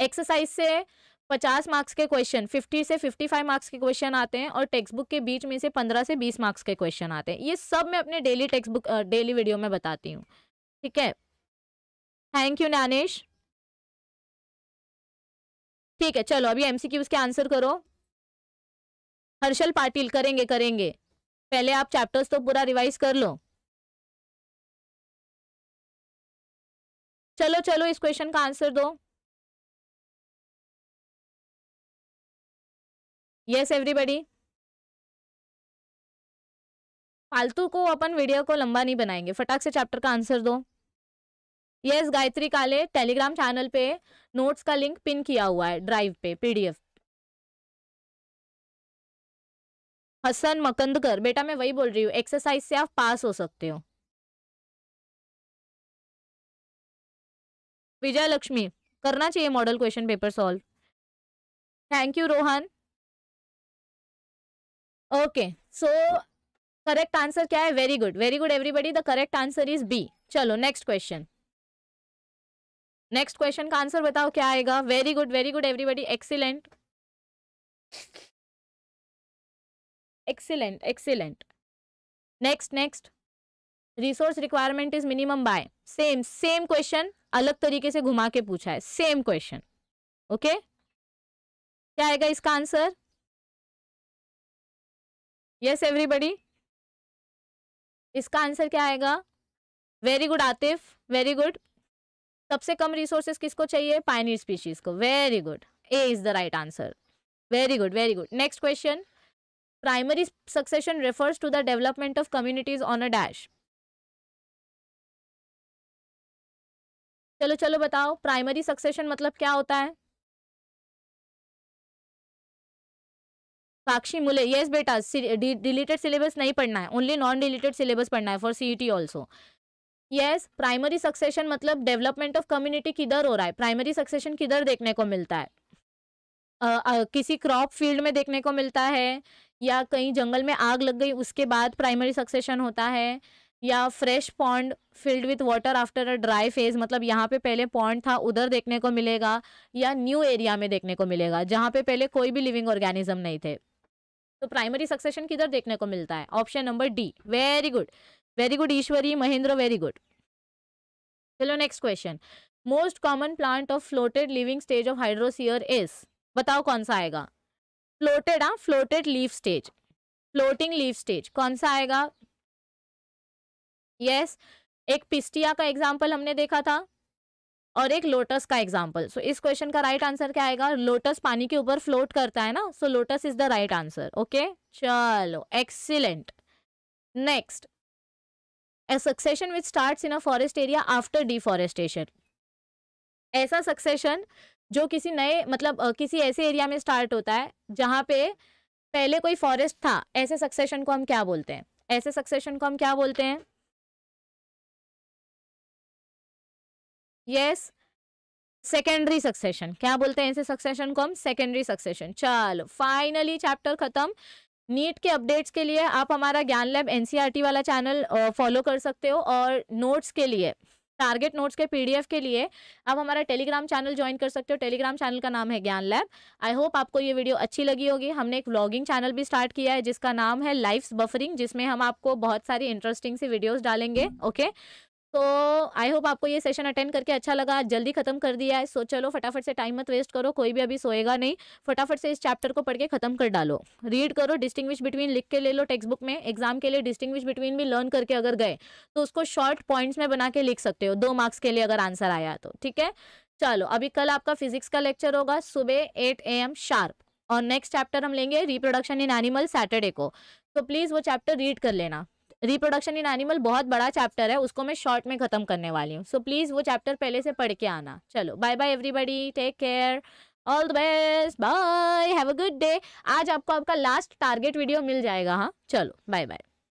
एक्सरसाइज से पचास मार्क्स के क्वेश्चन फिफ्टी से फिफ्टी फाइव मार्क्स के क्वेश्चन आते हैं और टेक्स्ट बुक के बीच में से पंद्रह से बीस मार्क्स के क्वेश्चन आते हैं ये सब मैं अपने daily text book daily video में बताती हूँ ठीक है थैंक यू ज्ञानेश ठीक है चलो अभी एमसीक्यूज के आंसर करो हर्षल पाटिल करेंगे करेंगे पहले आप चैप्टर्स तो पूरा रिवाइज कर लो चलो चलो इस क्वेश्चन का आंसर दो यस एवरीबडी फालतू को अपन वीडियो को लंबा नहीं बनाएंगे फटाक से चैप्टर का आंसर दो yes yes, Gayatri Kale telegram channel पे नोट्स का लिंक पिन किया हुआ है ड्राइव पे पीडीएफ हसन मकंदकर बेटा मैं वही बोल रही हूँ एक्सरसाइज से आप पास हो सकते हो विजय लक्ष्मी करना चाहिए model question paper solve thank you Rohan okay so correct answer क्या है very good very good everybody the correct answer is B चलो नेक्स्ट क्वेश्चन नेक्स्ट क्वेश्चन का आंसर बताओ क्या आएगा very good very good everybody excellent excellent excellent next next resource requirement is minimum by same same question अलग तरीके से घुमा के पूछा है सेम क्वेश्चन ओके क्या आएगा इसका आंसर यस एवरीबडी इसका आंसर क्या आएगा very good Atif very good सबसे कम रिसोर्सेज किसको चाहिए पाइनियर स्पीशीज को very good A is the right answer very good very good next question primary succession refers to the development of communities on a dash चलो चलो बताओ primary succession मतलब क्या होता है साक्षी मुले येस बेटा डिलीटेड सिलेबस नहीं पढ़ना है ओनली नॉन डिलीटेड सिलेबस पढ़ना है for C E also yes primary succession मतलब डेवलपमेंट ऑफ कम्युनिटी किधर हो रहा है प्राइमरी सक्सेशन किधर देखने को मिलता है uh, uh, किसी क्रॉप फील्ड में देखने को मिलता है या कहीं जंगल में आग लग गई उसके बाद प्राइमरी सक्सेशन होता है या fresh pond filled with water after a dry phase मतलब यहाँ पे पहले पॉन्ड था उधर देखने को मिलेगा या न्यू एरिया में देखने को मिलेगा जहाँ पे पहले कोई भी लिविंग ऑर्गेनिज्म नहीं थे तो प्राइमरी सक्सेशन किधर देखने को मिलता है option number D very good very good Ishwari Mahendra very good चलो next question most common plant of floated living stage of hydrosere is बताओ कौन सा आएगा फ्लोटेड हाँ floated leave stage floating leave stage कौन सा आएगा यस yes, एक पिस्टिया का एग्जाम्पल हमने देखा था और एक लोटस का एग्जाम्पल सो so, इस क्वेश्चन का राइट right आंसर क्या आएगा लोटस पानी के ऊपर फ्लोट करता है ना so lotus is the right answer okay चलो excellent next a succession which start in a forest area after deforestation ऐसा सक्सेशन जो किसी नए मतलब किसी ऐसे एरिया में स्टार्ट होता है जहाँ पे पहले कोई फॉरेस्ट था ऐसे सक्सेशन को हम क्या बोलते हैं ऐसे सक्सेशन को हम क्या बोलते हैं यस सेकेंडरी सक्सेशन क्या बोलते हैं इसे सक्सेशन को हम सेकेंडरी सक्सेशन चलो फाइनली चैप्टर खत्म नीट के अपडेट्स के लिए आप हमारा ज्ञान लैब एनसीईआरटी वाला चैनल फॉलो कर सकते हो और नोट्स के लिए टारगेट नोट्स के पीडीएफ के लिए आप हमारा टेलीग्राम चैनल ज्वाइन कर सकते हो टेलीग्राम चैनल का नाम है ज्ञान लैब आई होप आपको ये वीडियो अच्छी लगी होगी हमने एक व्लॉगिंग चैनल भी स्टार्ट किया है जिसका नाम है लाइफ्स बफरिंग जिसमें हम आपको बहुत सारी इंटरेस्टिंग सी वीडियोज डालेंगे ओके okay? तो आई होप आपको ये सेशन अटेंड करके अच्छा लगा जल्दी खत्म कर दिया है सो चलो फटाफट से टाइम मत वेस्ट करो कोई भी अभी सोएगा नहीं फटाफट से इस चैप्टर को पढ़ के खत्म कर डालो रीड करो डिस्टिंग्विश बिटवीन लिख के ले लो टेक्स्ट बुक में एग्जाम के लिए डिस्टिंग्विश बिटवीन भी लर्न करके अगर गए तो उसको शॉर्ट पॉइंट्स में बना के लिख सकते हो दो मार्क्स के लिए अगर आंसर आया तो ठीक है चलो अभी कल आपका फिजिक्स का लेक्चर होगा सुबह एट ए एम शार्प और नेक्स्ट चैप्टर हम लेंगे रिप्रोडक्शन इन एनिमल सैटरडे को तो प्लीज़ वो चैप्टर रीड कर लेना रिप्रोडक्शन इन एनिमल बहुत बड़ा चैप्टर है उसको मैं शॉर्ट में खत्म करने वाली हूँ सो प्लीज़ वो चैप्टर पहले से पढ़ के आना चलो bye bye everybody take care all the best bye have a good day आज आपको आपका लास्ट टारगेट वीडियो मिल जाएगा हाँ चलो बाय बाय